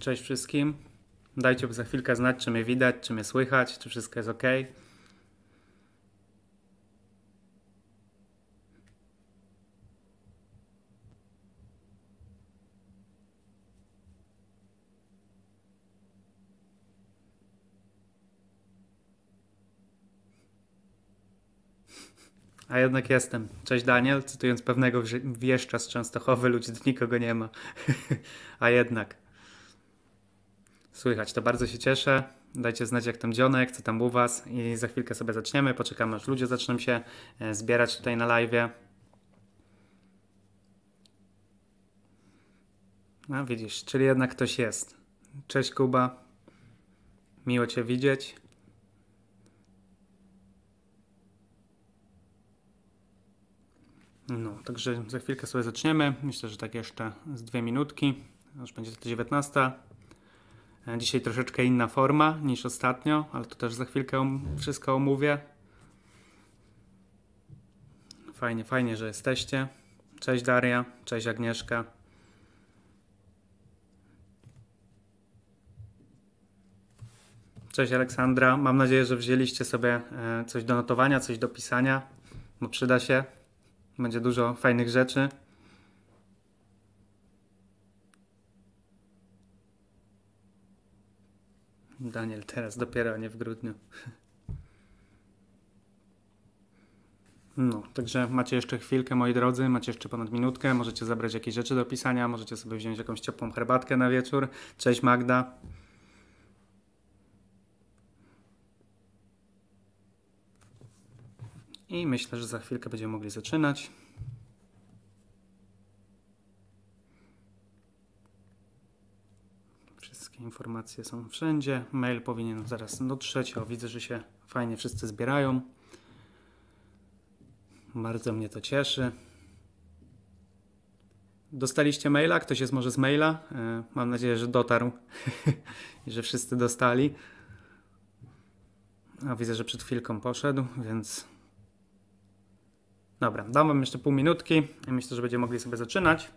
Cześć wszystkim. Dajcie za chwilkę znać, czy mnie widać, czy mnie słychać, czy wszystko jest ok. A jednak jestem. Cześć Daniel, cytując pewnego wieszcza z Częstochowy, ludzi nikogo nie ma. A jednak słychać. To bardzo się cieszę. Dajcie znać, jak tam dzionek, co tam u Was i za chwilkę sobie zaczniemy. Poczekamy, aż ludzie zaczną się e, zbierać tutaj na live. No widzisz, czyli jednak ktoś jest. Cześć Kuba. Miło Cię widzieć. No, także za chwilkę sobie zaczniemy. Myślę, że tak jeszcze z dwie minutki. Już będzie to 19. Dzisiaj troszeczkę inna forma niż ostatnio, ale to też za chwilkę wszystko omówię. Fajnie, fajnie, że jesteście. Cześć Daria, cześć Agnieszka. Cześć Aleksandra. Mam nadzieję, że wzięliście sobie e, coś do notowania, coś do pisania, bo przyda się. Będzie dużo fajnych rzeczy. Daniel, teraz dopiero, a nie w grudniu. No, także macie jeszcze chwilkę, moi drodzy, macie jeszcze ponad minutkę, możecie zabrać jakieś rzeczy do pisania, możecie sobie wziąć jakąś ciepłą herbatkę na wieczór. Cześć Magda. I myślę, że za chwilkę będziemy mogli zaczynać. Takie informacje są wszędzie. Mail powinien zaraz dotrzeć. O, widzę, że się fajnie wszyscy zbierają. Bardzo mnie to cieszy. Dostaliście maila? Ktoś jest może z maila? E, mam nadzieję, że dotarł i że wszyscy dostali. A widzę, że przed chwilką poszedł, więc. Dobra, dam Wam jeszcze pół minutki i myślę, że będziemy mogli sobie zaczynać.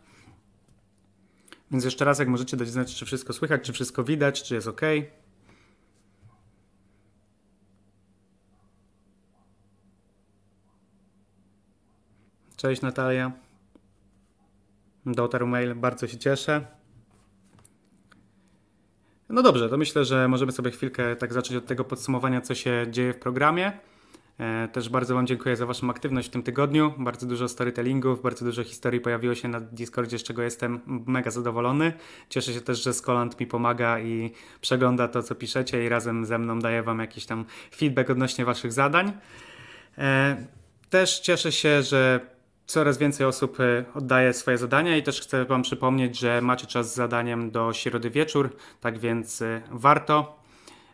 Więc jeszcze raz, jak możecie dać znać, czy wszystko słychać, czy wszystko widać, czy jest ok. Cześć Natalia. Dotarł mail, bardzo się cieszę. No dobrze, to myślę, że możemy sobie chwilkę tak zacząć od tego podsumowania, co się dzieje w programie. E, też bardzo Wam dziękuję za Waszą aktywność w tym tygodniu. Bardzo dużo storytellingów, bardzo dużo historii pojawiło się na Discordzie, z czego jestem mega zadowolony. Cieszę się też, że Skoland mi pomaga i przegląda to, co piszecie i razem ze mną daje Wam jakiś tam feedback odnośnie Waszych zadań. E, też cieszę się, że coraz więcej osób e, oddaje swoje zadania i też chcę Wam przypomnieć, że macie czas z zadaniem do środy wieczór, tak więc warto.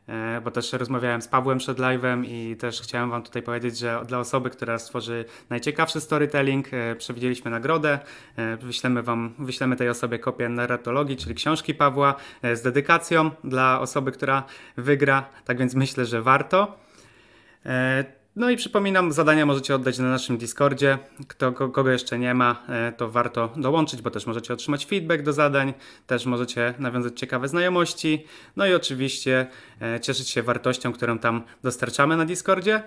E, bo też rozmawiałem z Pawłem przed live'em i też chciałem Wam tutaj powiedzieć, że dla osoby, która stworzy najciekawszy storytelling, e, przewidzieliśmy nagrodę. E, wyślemy Wam, wyślemy tej osobie kopię narratologii, czyli książki Pawła z dedykacją dla osoby, która wygra. Tak więc myślę, że warto. No i przypominam, zadania możecie oddać na naszym Discordzie. Kto, kogo jeszcze nie ma, e, to warto dołączyć, bo też możecie otrzymać feedback do zadań, też możecie nawiązać ciekawe znajomości, no i oczywiście e, cieszyć się wartością, którą tam dostarczamy na Discordzie.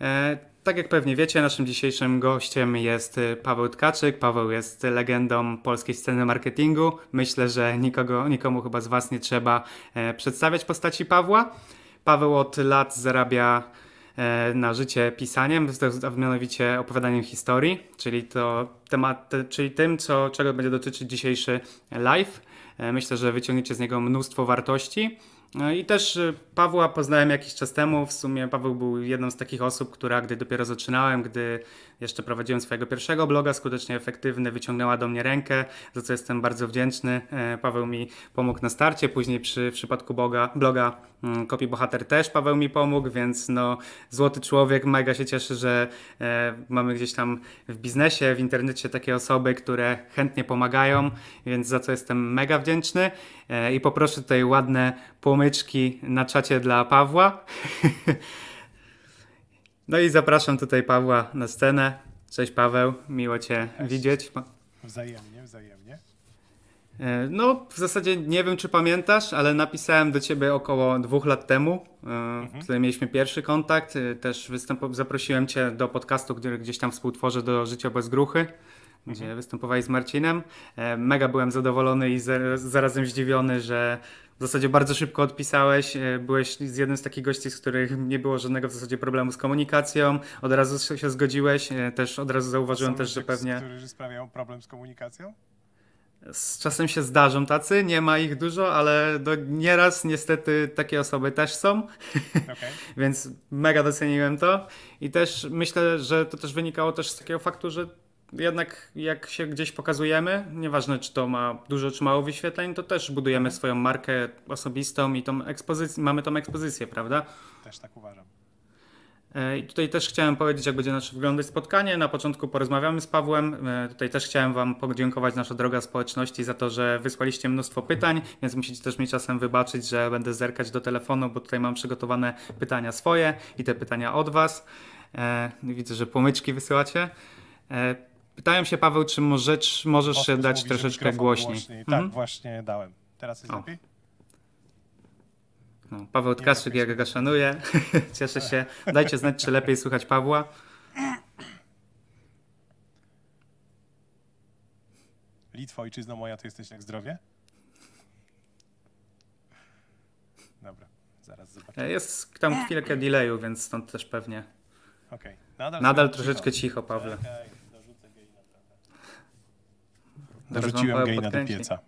E, tak jak pewnie wiecie, naszym dzisiejszym gościem jest Paweł Tkaczyk. Paweł jest legendą polskiej sceny marketingu. Myślę, że nikogo, nikomu chyba z Was nie trzeba przedstawiać postaci Pawła. Paweł od lat zarabia E, na życie pisaniem, a mianowicie opowiadaniem historii, czyli, to temat, czyli tym, co, czego będzie dotyczyć dzisiejszy live. E, myślę, że wyciągniecie z niego mnóstwo wartości. E, I też Pawła poznałem jakiś czas temu. W sumie Paweł był jedną z takich osób, która, gdy dopiero zaczynałem, gdy jeszcze prowadziłem swojego pierwszego bloga, skutecznie efektywny, wyciągnęła do mnie rękę, za co jestem bardzo wdzięczny. E, Paweł mi pomógł na starcie, później przy w przypadku bloga, bloga mm, Kopi Bohater też Paweł mi pomógł, więc no złoty człowiek, mega się cieszę, że e, mamy gdzieś tam w biznesie, w internecie takie osoby, które chętnie pomagają, więc za co jestem mega wdzięczny e, i poproszę tutaj ładne płomyczki na czacie dla Pawła. No i zapraszam tutaj Pawła na scenę. Cześć Paweł, miło Cię Cześć. widzieć. Wzajemnie, wzajemnie. E, no, w zasadzie nie wiem, czy pamiętasz, ale napisałem do ciebie około dwóch lat temu, e, mhm. kiedy mieliśmy pierwszy kontakt. E, też występ... zaprosiłem cię do podcastu, który gdzieś tam współtworzę do Życia bez gruchy, mhm. gdzie występowałeś z Marcinem. Mega byłem zadowolony i zarazem zdziwiony, że w zasadzie bardzo szybko odpisałeś. E, byłeś z jednym z takich gości, z których nie było żadnego w zasadzie problemu z komunikacją. Od razu się zgodziłeś. E, też od razu zauważyłem Są też, że pewnie. którzy sprawiają problem z komunikacją? Z czasem się zdarzą tacy, nie ma ich dużo, ale do, nieraz niestety takie osoby też są, okay. więc mega doceniłem to i też myślę, że to też wynikało też z takiego faktu, że jednak jak się gdzieś pokazujemy, nieważne czy to ma dużo czy mało wyświetleń, to też budujemy mhm. swoją markę osobistą i tą mamy tą ekspozycję, prawda? Też tak uważam. E, I tutaj też chciałem powiedzieć, jak będzie nasze wyglądać spotkanie. Na początku porozmawiamy z Pawłem. E, tutaj też chciałem Wam podziękować, nasza droga społeczności, za to, że wysłaliście mnóstwo pytań, więc musicie też mi czasem wybaczyć, że będę zerkać do telefonu, bo tutaj mam przygotowane pytania swoje i te pytania od Was. E, widzę, że pomyczki wysyłacie. Pytają się, Paweł, czy możesz, możesz się dać troszeczkę głośniej. głośniej. Tak mhm. Tak, właśnie dałem. Teraz jest o. lepiej? No, Paweł Tkaczyk, ja go szanuję. Cieszę się. Dajcie znać, czy lepiej słuchać Pawła. Litwo, ojczyzno moja, to jesteś jak zdrowie? Dobra, zaraz zobaczymy. E, jest tam chwilkę delayu, więc stąd też pewnie. Okay. Nadal, Nadal troszeczkę cicho, cicho Pawle. Okay. Dorzuciłem gejna do pieca.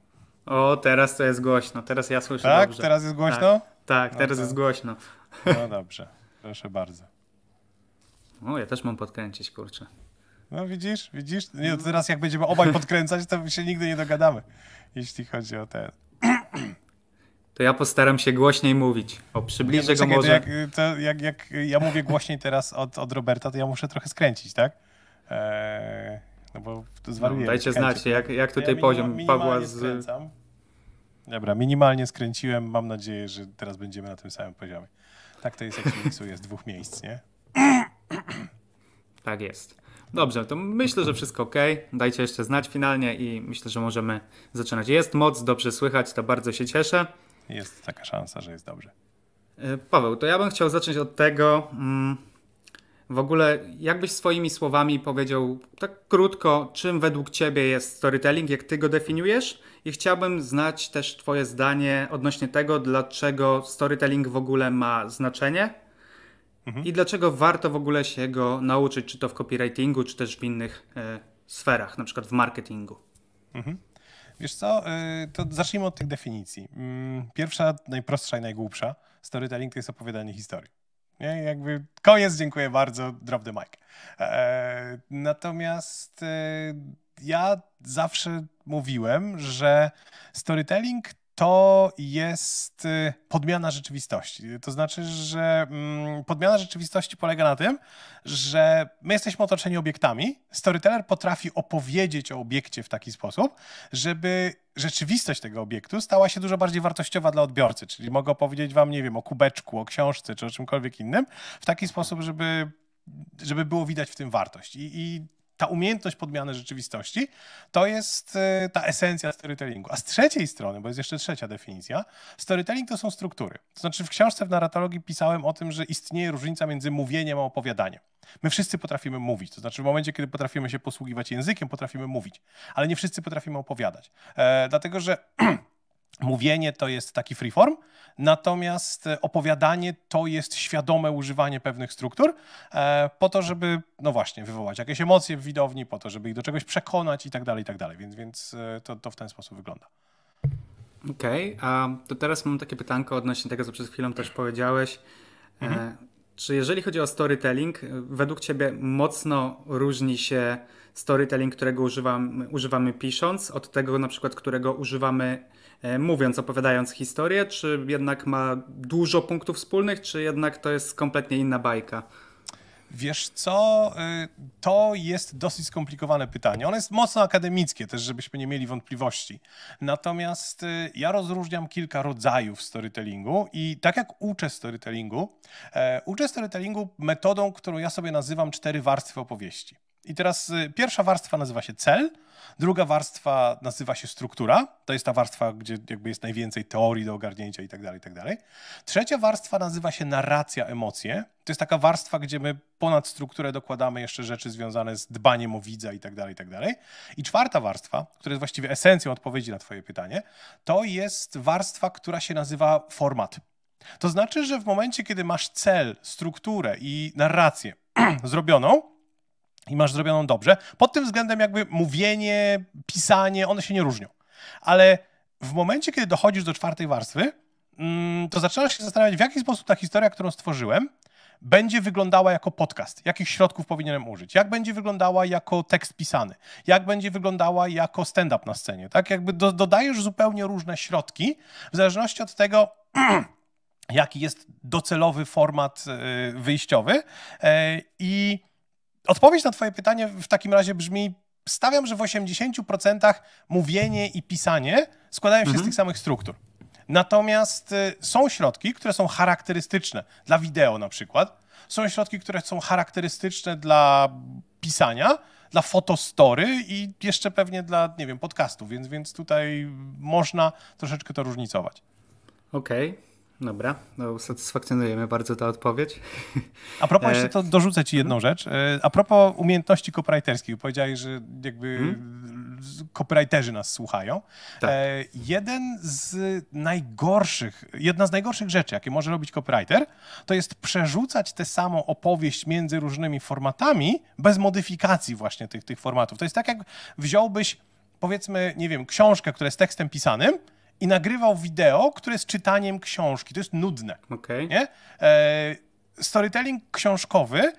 O, teraz to jest głośno, teraz ja słyszę Tak? Dobrze. Teraz jest głośno? Tak, tak no teraz jest głośno. No dobrze, proszę bardzo. O, ja też mam podkręcić, kurczę. No widzisz, widzisz? Nie, teraz jak będziemy obaj podkręcać, to się nigdy nie dogadamy, jeśli chodzi o ten. To ja postaram się głośniej mówić. O, przybliżę nie, no, go może. Jak, to jak, jak ja mówię głośniej teraz od, od Roberta, to ja muszę trochę skręcić, tak? Eee, no bo zwariuję. No, dajcie znać, jak, jak tutaj no ja poziom minim, Pawła z... Skręcam. Dobra, minimalnie skręciłem. Mam nadzieję, że teraz będziemy na tym samym poziomie. Tak to jest, jak się miksuje z dwóch miejsc, nie? Tak jest. Dobrze, to myślę, że wszystko ok. Dajcie jeszcze znać finalnie i myślę, że możemy zaczynać. Jest moc, dobrze słychać, to bardzo się cieszę. Jest taka szansa, że jest dobrze. E, Paweł, to ja bym chciał zacząć od tego, mm, w ogóle, jakbyś swoimi słowami powiedział tak krótko, czym według Ciebie jest storytelling, jak Ty go definiujesz? I chciałbym znać też Twoje zdanie odnośnie tego, dlaczego storytelling w ogóle ma znaczenie mhm. i dlaczego warto w ogóle się go nauczyć, czy to w copywritingu, czy też w innych y, sferach, na przykład w marketingu. Mhm. Wiesz co, e, to zacznijmy od tych definicji. Mm, pierwsza, najprostsza i najgłupsza. Storytelling to jest opowiadanie historii. Nie? Jakby koniec, dziękuję bardzo, drop the mic. E, natomiast e, ja zawsze mówiłem, że storytelling to jest y, podmiana rzeczywistości. To znaczy, że mm, podmiana rzeczywistości polega na tym, że my jesteśmy otoczeni obiektami. Storyteller potrafi opowiedzieć o obiekcie w taki sposób, żeby rzeczywistość tego obiektu stała się dużo bardziej wartościowa dla odbiorcy. Czyli mogę opowiedzieć wam, nie wiem, o kubeczku, o książce czy o czymkolwiek innym w taki sposób, żeby żeby było widać w tym wartość. I, I, ta umiejętność podmiany rzeczywistości to jest y, ta esencja storytellingu. A z trzeciej strony, bo jest jeszcze trzecia definicja, storytelling to są struktury. To znaczy w książce w narratologii pisałem o tym, że istnieje różnica między mówieniem a opowiadaniem. My wszyscy potrafimy mówić, to znaczy w momencie, kiedy potrafimy się posługiwać językiem, potrafimy mówić, ale nie wszyscy potrafimy opowiadać. E, dlatego, że mówienie to jest taki freeform, natomiast e, opowiadanie to jest świadome używanie pewnych struktur e, po to, żeby, no właśnie, wywołać jakieś emocje w widowni, po to, żeby ich do czegoś przekonać i tak dalej, i tak dalej, więc, więc e, to, to w ten sposób wygląda. Okej, okay, to teraz mam takie pytanko odnośnie tego, co przed chwilą też powiedziałeś. Mhm. Czy jeżeli chodzi o storytelling, według Ciebie mocno różni się storytelling, którego używamy, używamy pisząc, od tego na przykład, którego używamy E, mówiąc, opowiadając historię, czy jednak ma dużo punktów wspólnych, czy jednak to jest kompletnie inna bajka? Wiesz co, e, to jest dosyć skomplikowane pytanie. Ono jest mocno akademickie, też żebyśmy nie mieli wątpliwości. Natomiast e, ja rozróżniam kilka rodzajów storytellingu i tak jak uczę storytellingu, uczę storytellingu metodą, którą ja sobie nazywam cztery warstwy opowieści. I teraz y, pierwsza warstwa nazywa się cel, druga warstwa nazywa się struktura. To jest ta warstwa, gdzie jakby jest najwięcej teorii do ogarnięcia i tak dalej, i tak dalej. Trzecia warstwa nazywa się narracja, emocje. To jest taka warstwa, gdzie my ponad strukturę dokładamy jeszcze rzeczy związane z dbaniem o widza i tak dalej, i tak dalej. I czwarta warstwa, która jest właściwie esencją odpowiedzi na twoje pytanie, to jest warstwa, która się nazywa format. To znaczy, że w momencie, kiedy masz cel, strukturę i narrację zrobioną, i masz zrobioną dobrze. Pod tym względem jakby mówienie, pisanie, one się nie różnią. Ale w momencie, kiedy dochodzisz do czwartej warstwy, mm, to zaczynasz się zastanawiać, w jaki sposób ta historia, którą stworzyłem, będzie wyglądała jako podcast, jakich środków powinienem użyć, jak będzie wyglądała jako tekst pisany, jak będzie wyglądała jako stand-up na scenie, tak? Jakby do, dodajesz zupełnie różne środki, w zależności od tego, jaki jest docelowy format y, wyjściowy e, i Odpowiedź na Twoje pytanie w takim razie brzmi: stawiam, że w 80% mówienie i pisanie składają się mhm. z tych samych struktur. Natomiast y, są środki, które są charakterystyczne dla wideo na przykład. Są środki, które są charakterystyczne dla pisania, dla fotostory i jeszcze pewnie dla, nie wiem, podcastów, więc, więc tutaj można troszeczkę to różnicować. Okej. Okay. Dobra, no usatysfakcjonuje bardzo ta odpowiedź. A propos, jeszcze e, to dorzucę ci jedną mhm. rzecz. E, a propos umiejętności copywriterskich, powiedziałeś, że jakby hmm? copywriterzy nas słuchają. Tak. E, jeden z najgorszych, jedna z najgorszych rzeczy, jakie może robić copywriter, to jest przerzucać tę samą opowieść między różnymi formatami bez modyfikacji właśnie tych, tych formatów. To jest tak, jak wziąłbyś powiedzmy, nie wiem, książkę, która jest tekstem pisanym, i nagrywał wideo, które jest czytaniem książki. To jest nudne. Okay. Nie? E, storytelling książkowy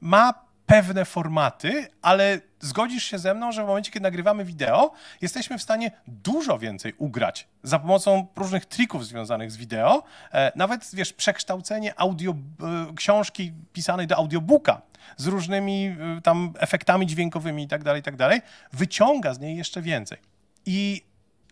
ma pewne formaty, ale zgodzisz się ze mną, że w momencie, kiedy nagrywamy wideo, jesteśmy w stanie dużo więcej ugrać za pomocą różnych trików związanych z wideo. E, nawet, wiesz, przekształcenie audio, e, książki pisanej do audiobooka z różnymi e, tam efektami dźwiękowymi i tak dalej, tak dalej, wyciąga z niej jeszcze więcej. I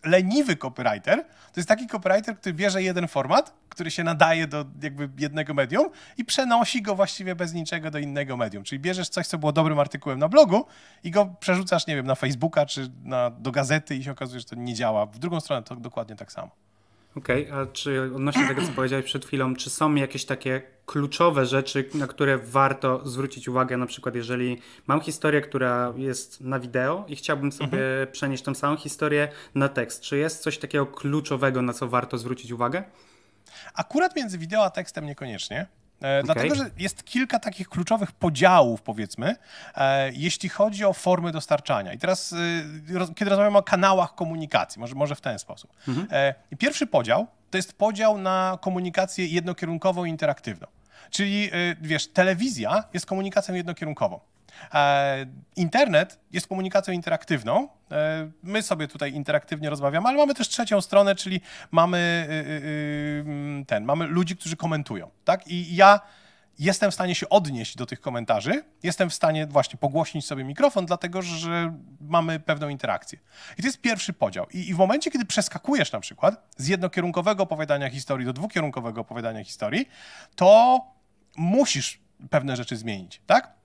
leniwy copywriter to jest taki copywriter, który bierze jeden format, który się nadaje do jakby jednego medium i przenosi go właściwie bez niczego do innego medium. Czyli bierzesz coś, co było dobrym artykułem na blogu i go przerzucasz, nie wiem, na Facebooka czy na, do gazety i się okazuje, że to nie działa. W drugą stronę to dokładnie tak samo. Okej, okay, a czy odnośnie tego, co powiedziałeś przed chwilą, czy są jakieś takie kluczowe rzeczy, na które warto zwrócić uwagę, na przykład jeżeli mam historię, która jest na wideo i chciałbym sobie mhm. przenieść tą samą historię na tekst, czy jest coś takiego kluczowego, na co warto zwrócić uwagę? Akurat między wideo a tekstem niekoniecznie. Okay. E, dlatego, że jest kilka takich kluczowych podziałów, powiedzmy, e, jeśli chodzi o formy dostarczania. I teraz, e, kiedy rozmawiamy o kanałach komunikacji, może, może w ten sposób. Mhm. Pierwszy podział to jest podział na komunikację jednokierunkową i interaktywną. Czyli, wiesz, telewizja jest komunikacją jednokierunkową. E, internet jest komunikacją interaktywną. E, my sobie tutaj interaktywnie rozmawiamy, ale mamy też trzecią stronę, czyli mamy y, y, y, mm, ten, mamy ludzi, którzy komentują, tak? I ja jestem w stanie się odnieść do tych komentarzy, jestem w stanie właśnie pogłośnić sobie mikrofon, dlatego że mamy pewną interakcję. I to jest pierwszy podział. I, w momencie, kiedy przeskakujesz na przykład z jednokierunkowego opowiadania historii do dwukierunkowego opowiadania historii, to musisz pewne rzeczy zmienić, tak?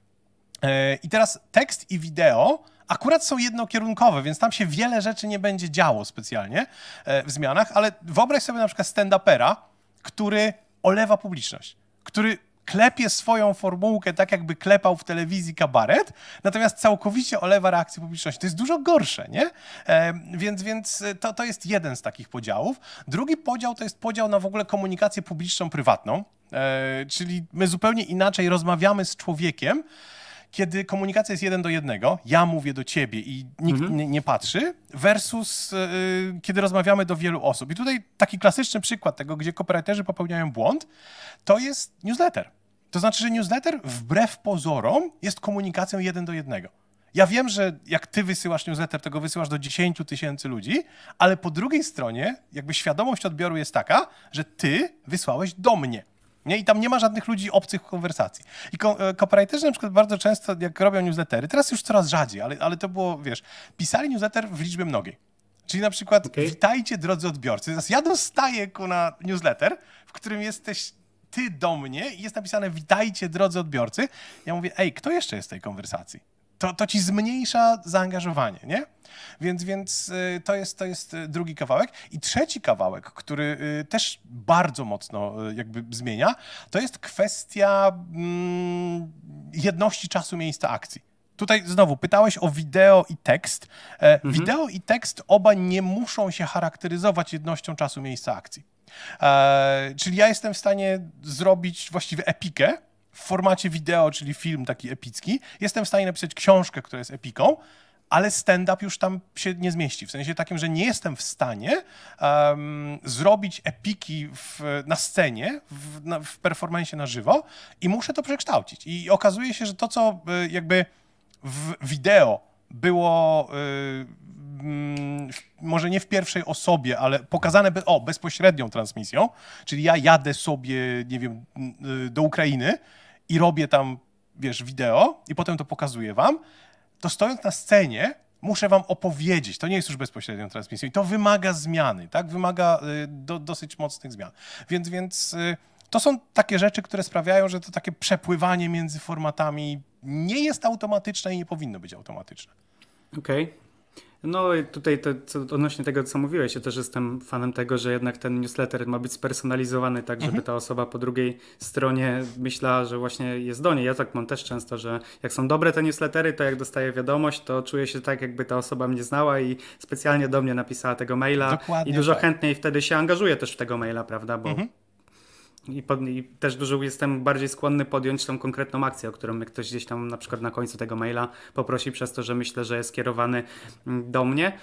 E, I teraz tekst i wideo akurat są jednokierunkowe, więc tam się wiele rzeczy nie będzie działo specjalnie e, w zmianach, ale wyobraź sobie na przykład stand-upera, który olewa publiczność, który klepie swoją formułkę tak, jakby klepał w telewizji kabaret, natomiast całkowicie olewa reakcję publiczności. To jest dużo gorsze, nie? E, więc więc e, to, to jest jeden z takich podziałów. Drugi podział to jest podział na w ogóle komunikację publiczną-prywatną, e, czyli my zupełnie inaczej rozmawiamy z człowiekiem, kiedy komunikacja jest jeden do jednego, ja mówię do ciebie i nikt mhm. nie, patrzy, versus e, e, kiedy rozmawiamy do wielu osób. I tutaj taki klasyczny przykład tego, gdzie copywriterzy popełniają błąd, to jest newsletter. To znaczy, że newsletter wbrew pozorom jest komunikacją jeden do jednego. Ja wiem, że jak ty wysyłasz newsletter, to go wysyłasz do 10 tysięcy ludzi, ale po drugiej stronie jakby świadomość odbioru jest taka, że ty wysłałeś do mnie. Nie? I tam nie ma żadnych ludzi obcych konwersacji. I ko e, copywriterzy na przykład bardzo często, jak robią newslettery, teraz już coraz rzadziej, ale, ale to było, wiesz, pisali newsletter w liczbie mnogiej. Czyli na przykład, okay. witajcie drodzy odbiorcy. Teraz ja dostaję na newsletter, w którym jesteś ty do mnie i jest napisane, witajcie drodzy odbiorcy. Ja mówię, ej, kto jeszcze jest w tej konwersacji? to, to ci zmniejsza zaangażowanie, nie? Więc, więc y, to, jest, to jest y, drugi kawałek. I trzeci kawałek, który y, też bardzo mocno jakby zmienia, to jest kwestia mm, jedności czasu, miejsca akcji. Tutaj znowu pytałeś o wideo i tekst. E, mhm. Wideo i tekst oba nie muszą się charakteryzować jednością czasu, miejsca akcji. E, czyli ja jestem w stanie zrobić właściwie epikę, w formacie wideo, czyli film taki epicki, jestem w stanie napisać książkę, która jest epiką, ale stand-up już tam się nie zmieści. W sensie takim, że nie jestem w stanie um, zrobić epiki w, na scenie, w, na, w performancie na żywo i muszę to przekształcić. I okazuje się, że to, co y, jakby w wideo było. Y, mm, może nie w pierwszej osobie, ale pokazane be, o, bezpośrednią transmisją, czyli ja jadę sobie, nie wiem, y, do Ukrainy, i robię tam, wiesz, wideo i potem to pokazuję wam, to stojąc na scenie muszę wam opowiedzieć, to nie jest już bezpośrednią transmisją i to wymaga zmiany, tak? Wymaga y, do, dosyć mocnych zmian. Więc, więc y, to są takie rzeczy, które sprawiają, że to takie przepływanie między formatami nie jest automatyczne i nie powinno być automatyczne. Okej, no i tutaj to, to odnośnie tego, co mówiłeś, ja też jestem fanem tego, że jednak ten newsletter ma być spersonalizowany tak, żeby mhm. ta osoba po drugiej stronie myślała, że właśnie jest do niej. Ja tak mam też często, że jak są dobre te newslettery, to jak dostaję wiadomość, to czuję się tak, jakby ta osoba mnie znała i specjalnie do mnie napisała tego maila Dokładnie i dużo tak. chętniej wtedy się angażuję też w tego maila, prawda, bo mhm i, pod, i też dużo jestem bardziej skłonny podjąć tą konkretną akcję, o którą ktoś gdzieś tam na przykład na końcu tego maila poprosi, przez to, że myślę, że jest skierowany mm, do mnie.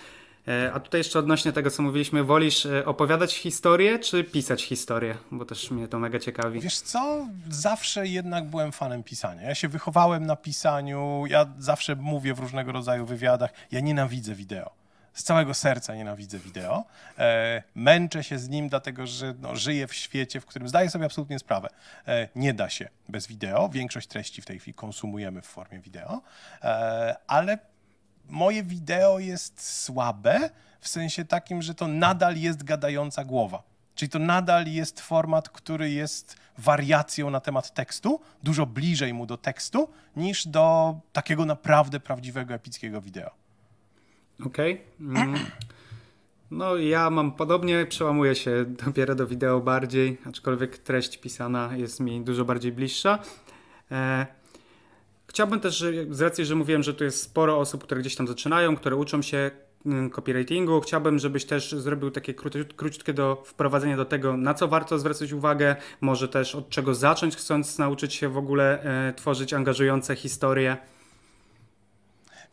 E, a tutaj jeszcze odnośnie tego, co mówiliśmy, wolisz e, opowiadać historię czy pisać historię? Bo też mnie to mega ciekawi. Wiesz co, zawsze jednak byłem fanem pisania. Ja się wychowałem na pisaniu, ja zawsze mówię w różnego rodzaju wywiadach, ja nienawidzę wideo z całego serca nienawidzę wideo. E, męczę się z nim, dlatego że no, żyję w świecie, w którym zdaję sobie absolutnie sprawę. E, nie da się bez wideo. Większość treści w tej chwili konsumujemy w formie wideo, e, ale moje wideo jest słabe w sensie takim, że to nadal jest gadająca głowa. Czyli to nadal jest format, który jest wariacją na temat tekstu, dużo bliżej mu do tekstu niż do takiego naprawdę prawdziwego, epickiego wideo. Okej. Okay. Mm. No ja mam podobnie, przełamuję się dopiero do wideo bardziej, aczkolwiek treść pisana jest mi dużo bardziej bliższa. E, chciałbym też, z racji, że mówiłem, że tu jest sporo osób, które gdzieś tam zaczynają, które uczą się mm, copywritingu, chciałbym, żebyś też zrobił takie króciutkie do wprowadzenia do tego, na co warto zwracać uwagę, może też od czego zacząć, chcąc nauczyć się w ogóle e, tworzyć angażujące historie.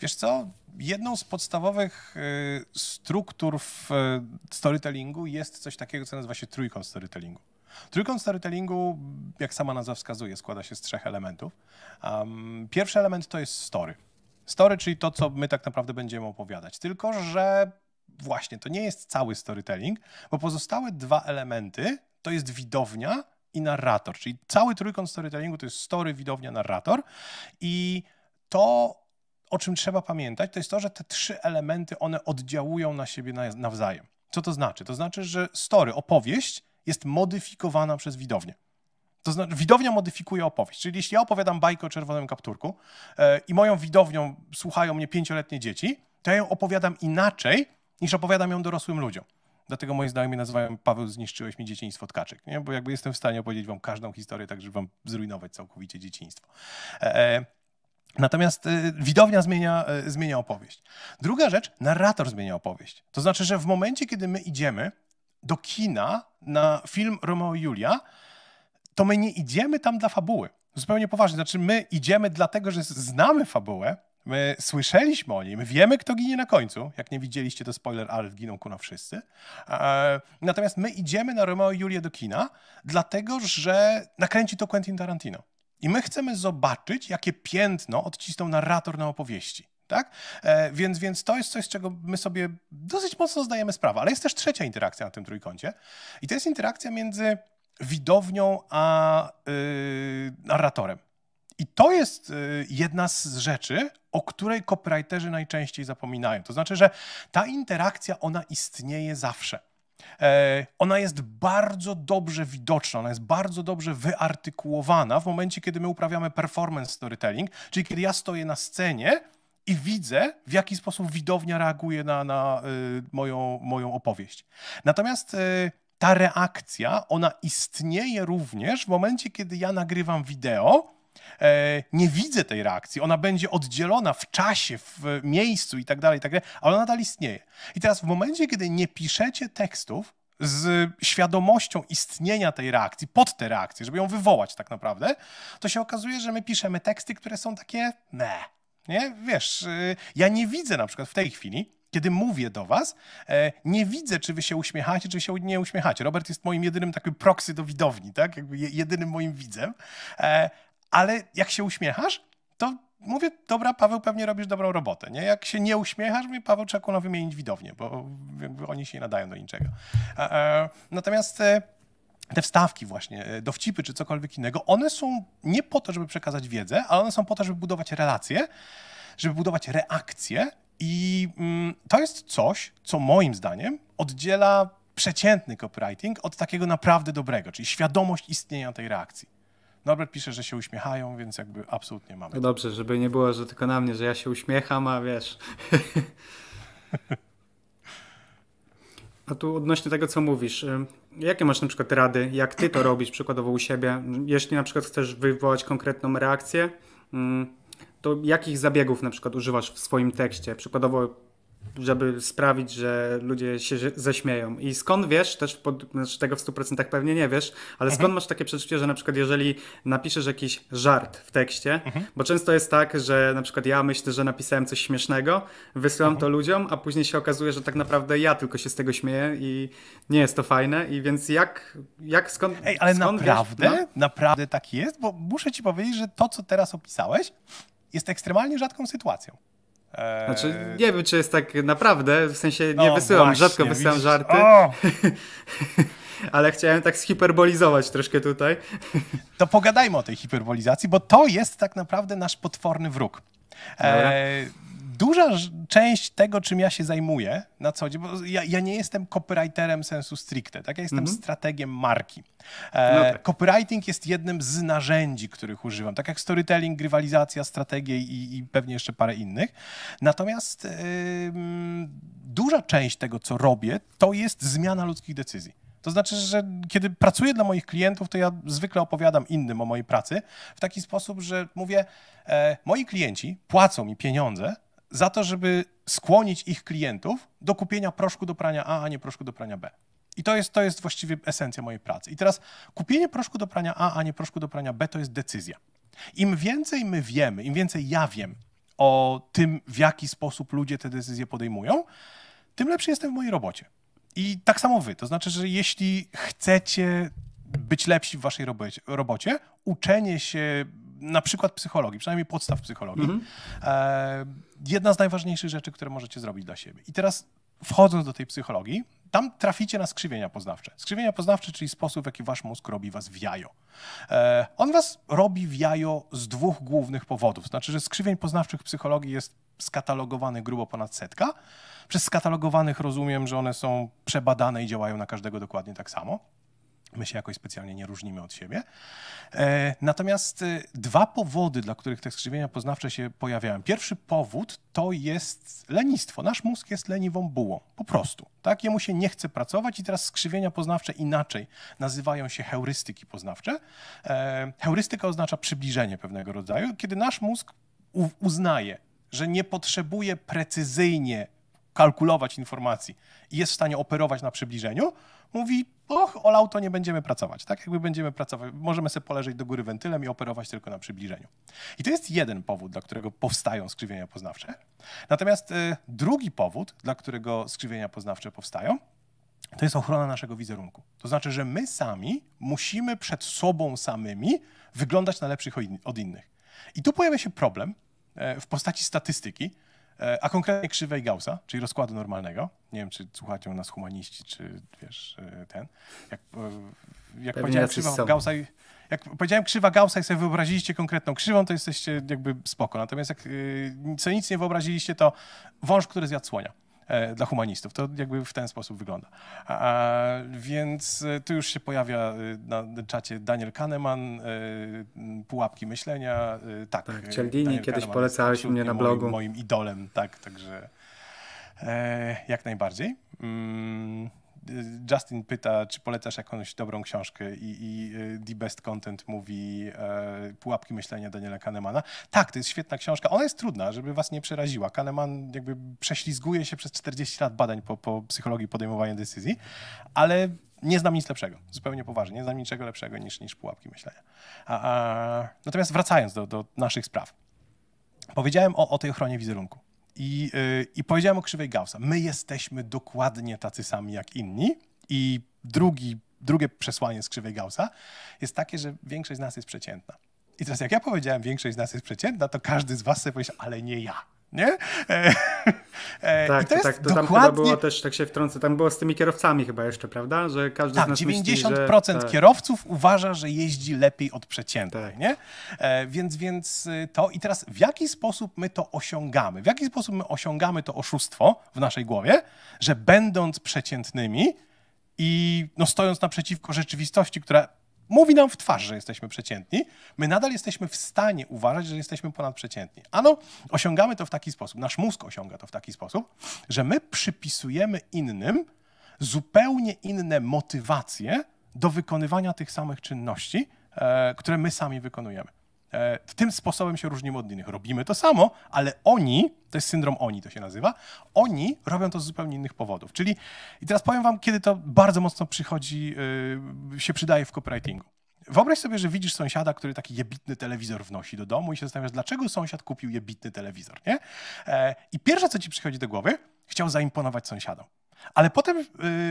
Wiesz co, jedną z podstawowych y, struktur w y, storytellingu jest coś takiego, co nazywa się trójkąt storytellingu. Trójkąt storytellingu, jak sama nazwa wskazuje, składa się z trzech elementów. Um, pierwszy element to jest story. Story, czyli to, co my tak naprawdę będziemy opowiadać. Tylko, że właśnie to nie jest cały storytelling, bo pozostałe dwa elementy to jest widownia i narrator. Czyli cały trójkąt storytellingu to jest story, widownia, narrator. I to o czym trzeba pamiętać, to jest to, że te trzy elementy, one oddziałują na siebie nawzajem. Co to znaczy? To znaczy, że story, opowieść jest modyfikowana przez widownię. To znaczy, widownia modyfikuje opowieść. Czyli jeśli ja opowiadam bajkę o czerwonym kapturku e, i moją widownią słuchają mnie pięcioletnie dzieci, to ja ją opowiadam inaczej niż opowiadam ją dorosłym ludziom. Dlatego moi znajomi nazywają Paweł zniszczyłeś mi dzieciństwo tkaczek, nie? bo jakby jestem w stanie opowiedzieć wam każdą historię, tak żeby wam zrujnować całkowicie dzieciństwo. E, e Natomiast y, widownia zmienia, y, zmienia opowieść. Druga rzecz, narrator zmienia opowieść. To znaczy, że w momencie, kiedy my idziemy do kina na film Romeo i Julia, to my nie idziemy tam dla fabuły. Zupełnie poważnie. Znaczy, my idziemy dlatego, że znamy fabułę, my słyszeliśmy o niej, my wiemy, kto ginie na końcu. Jak nie widzieliście, to spoiler, ale giną kuna wszyscy. E, natomiast my idziemy na Romeo i Julię do kina, dlatego że nakręci to Quentin Tarantino. I my chcemy zobaczyć, jakie piętno odcisnął narrator na opowieści. Tak? E, więc, więc to jest coś, z czego my sobie dosyć mocno zdajemy sprawę. Ale jest też trzecia interakcja na tym trójkącie. I to jest interakcja między widownią a y, narratorem. I to jest y, jedna z rzeczy, o której copywriterzy najczęściej zapominają. To znaczy, że ta interakcja, ona istnieje zawsze. E, ona jest bardzo dobrze widoczna, ona jest bardzo dobrze wyartykułowana w momencie, kiedy my uprawiamy performance storytelling, czyli kiedy ja stoję na scenie i widzę, w jaki sposób widownia reaguje na, na y, moją, moją opowieść. Natomiast y, ta reakcja, ona istnieje również w momencie, kiedy ja nagrywam wideo E, nie widzę tej reakcji. Ona będzie oddzielona w czasie, w miejscu i tak dalej, i tak dalej, ale ona nadal istnieje. I teraz w momencie, kiedy nie piszecie tekstów, z świadomością istnienia tej reakcji, pod tę reakcję, żeby ją wywołać tak naprawdę, to się okazuje, że my piszemy teksty, które są takie ne. Nie? Wiesz, y, ja nie widzę na przykład w tej chwili, kiedy mówię do was, e, nie widzę, czy wy się uśmiechacie, czy się nie uśmiechacie. Robert jest moim jedynym takim proxy do widowni, tak? Jakby jedynym moim widzem. E, ale jak się uśmiechasz, to mówię, dobra, Paweł, pewnie robisz dobrą robotę, nie? Jak się nie uśmiechasz, mówię, Paweł, trzeba kurna wymienić widownię, bo oni się nie nadają do niczego. E, natomiast e, te wstawki właśnie, e, dowcipy czy cokolwiek innego, one są nie po to, żeby przekazać wiedzę, ale one są po to, żeby budować relacje, żeby budować reakcje i mm, to jest coś, co moim zdaniem oddziela przeciętny copywriting od takiego naprawdę dobrego, czyli świadomość istnienia tej reakcji. Norbert pisze, że się uśmiechają, więc jakby absolutnie mamy. No dobrze, żeby nie było, że tylko na mnie, że ja się uśmiecham, a wiesz. A tu odnośnie tego, co mówisz, y, jakie masz na przykład rady, jak ty to robisz przykładowo u siebie? Jeśli na przykład chcesz wywołać konkretną reakcję, mm, to jakich zabiegów na przykład używasz w swoim tekście? Przykładowo żeby sprawić, że ludzie się ześmieją. I skąd wiesz, też pod, znaczy tego w 100% pewnie nie wiesz, ale skąd mhm. masz takie przeczucie, że na przykład jeżeli napiszesz jakiś żart w tekście, mhm. bo często jest tak, że na przykład ja myślę, że napisałem coś śmiesznego, wysyłam to mhm. ludziom, a później się okazuje, że tak naprawdę ja tylko się z tego śmieję i nie jest to fajne. I więc jak, jak skąd. Ej, ale skąd naprawdę, wiesz? No. naprawdę tak jest, bo muszę ci powiedzieć, że to, co teraz opisałeś, jest ekstremalnie rzadką sytuacją. Eee, znaczy, nie wiem, czy jest tak naprawdę, w sensie nie o, no, wysyłam, właśnie, rzadko wysyłam widzisz? żarty, ale chciałem tak zhiperbolizować troszkę tutaj. to pogadajmy o tej hiperbolizacji, bo to jest tak naprawdę nasz potworny wróg duża część tego, czym ja się zajmuję na co dzień, bo ja, ja nie jestem copywriterem sensu stricte, tak? Ja jestem mm -hmm. strategiem marki. E, no tak. Copywriting jest jednym z narzędzi, których używam, tak jak storytelling, grywalizacja, strategie i, i pewnie jeszcze parę innych. Natomiast y, duża część tego, co robię, to jest zmiana ludzkich decyzji. To znaczy, że kiedy pracuję dla moich klientów, to ja zwykle opowiadam innym o mojej pracy w taki sposób, że mówię, e, moi klienci płacą mi pieniądze za to, żeby skłonić ich klientów do kupienia proszku do prania A, a nie proszku do prania B. I to jest, to jest właściwie esencja mojej pracy. I teraz kupienie proszku do prania A, a nie proszku do prania B to jest decyzja. Im więcej my wiemy, im więcej ja wiem o tym, w jaki sposób ludzie te decyzje podejmują, tym lepszy jestem w mojej robocie. I tak samo wy. To znaczy, że jeśli chcecie być lepsi w waszej robocie, robocie uczenie się na przykład psychologii, przynajmniej podstaw psychologii, mhm. E, jedna z najważniejszych rzeczy, które możecie zrobić dla siebie. I teraz wchodząc do tej psychologii, tam traficie na skrzywienia poznawcze. Skrzywienia poznawcze, czyli sposób, w jaki wasz mózg robi was w jajo. E, on was robi w jajo z dwóch głównych powodów. Znaczy, że skrzywień poznawczych w psychologii jest skatalogowanych grubo ponad setka. Przez skatalogowanych rozumiem, że one są przebadane i działają na każdego dokładnie tak samo. My się jakoś specjalnie nie różnimy od siebie. E, natomiast e, dwa powody, dla których te skrzywienia poznawcze się pojawiają. Pierwszy powód to jest lenistwo. Nasz mózg jest leniwą bułą, po prostu. Tak? Jemu się nie chce pracować i teraz skrzywienia poznawcze inaczej nazywają się heurystyki poznawcze. E, heurystyka oznacza przybliżenie pewnego rodzaju, kiedy nasz mózg uznaje, że nie potrzebuje precyzyjnie kalkulować informacji i jest w stanie operować na przybliżeniu, mówi, och, olał to nie będziemy pracować. Tak jakby będziemy pracować, możemy sobie poleżeć do góry wentylem i operować tylko na przybliżeniu. I to jest jeden powód, dla którego powstają skrzywienia poznawcze. Natomiast y, drugi powód, dla którego skrzywienia poznawcze powstają, to jest ochrona naszego wizerunku. To znaczy, że my sami musimy przed sobą samymi wyglądać na lepszych od innych. I tu pojawia się problem e, w postaci statystyki, E, a konkretnie krzywej Gaussa, czyli rozkładu normalnego. Nie wiem, czy u nas humaniści, czy wiesz, e, ten. Jak, e, jak powiedziałem, krzywa Gaussa... jak powiedziałem krzywa Gaussa i sobie wyobraziliście konkretną krzywą, to jesteście jakby spoko. Natomiast jak sobie nic nie wyobraziliście, to wąż, który zjadł słonia. E, dla humanistów. To jakby w ten sposób wygląda. A, więc e, tu już się pojawia e, na czacie Daniel Kahneman, Pułapki myślenia, tak. tak Cialdini Daniel kiedyś Kahneman polecałeś mnie na blogu. Moim, moim idolem, tak, także e, jak najbardziej. Mm. Y, Justin pyta, czy polecasz jakąś dobrą książkę i, i y, The Best Content mówi e, Pułapki myślenia Daniela Kahnemana. Tak, to jest świetna książka. Ona jest trudna, żeby was nie przeraziła. Kahneman jakby prześlizguje się przez 40 lat badań po, po psychologii podejmowania decyzji, ale nie znam nic lepszego, zupełnie poważnie, nie znam niczego lepszego niż, niż Pułapki myślenia. A, a... natomiast wracając do, do naszych spraw. Powiedziałem o, o tej ochronie wizerunku. I, y, I powiedziałem o krzywej Gaussa. My jesteśmy dokładnie tacy sami jak inni. I drugi, drugie przesłanie z krzywej Gaussa jest takie, że większość z nas jest przeciętna. I teraz jak ja powiedziałem, większość z nas jest przeciętna, to każdy z was sobie powiedział, ale nie ja. Nie? E, tak, tak, to tak, dokładnie... tam było też, tak się wtrącę, tam było z tymi kierowcami chyba jeszcze, prawda? Że każdy tak, z nas 90% myśli, że... Tak. kierowców tak. uważa, że jeździ lepiej od przeciętnej, tak. nie? E, więc, więc y, to i teraz w jaki sposób my to osiągamy? W jaki sposób my osiągamy to oszustwo w naszej głowie, że będąc przeciętnymi i no, stojąc naprzeciwko rzeczywistości, która mówi nam w twarz, że jesteśmy przeciętni, my nadal jesteśmy w stanie uważać, że jesteśmy ponadprzeciętni. Ano, osiągamy to w taki sposób, nasz mózg osiąga to w taki sposób, że my przypisujemy innym zupełnie inne motywacje do wykonywania tych samych czynności, e, które my sami wykonujemy. E, w tym sposobem się różnimy od innych. Robimy to samo, ale oni, to jest syndrom oni to się nazywa, oni robią to z zupełnie innych powodów. Czyli, i teraz powiem wam, kiedy to bardzo mocno przychodzi, y, się przydaje w copywritingu. Wyobraź sobie, że widzisz sąsiada, który taki jebitny telewizor wnosi do domu i się zastanawiasz, dlaczego sąsiad kupił jebitny telewizor, nie? E, I pierwsze, co ci przychodzi do głowy, chciał zaimponować sąsiadom. Ale potem y,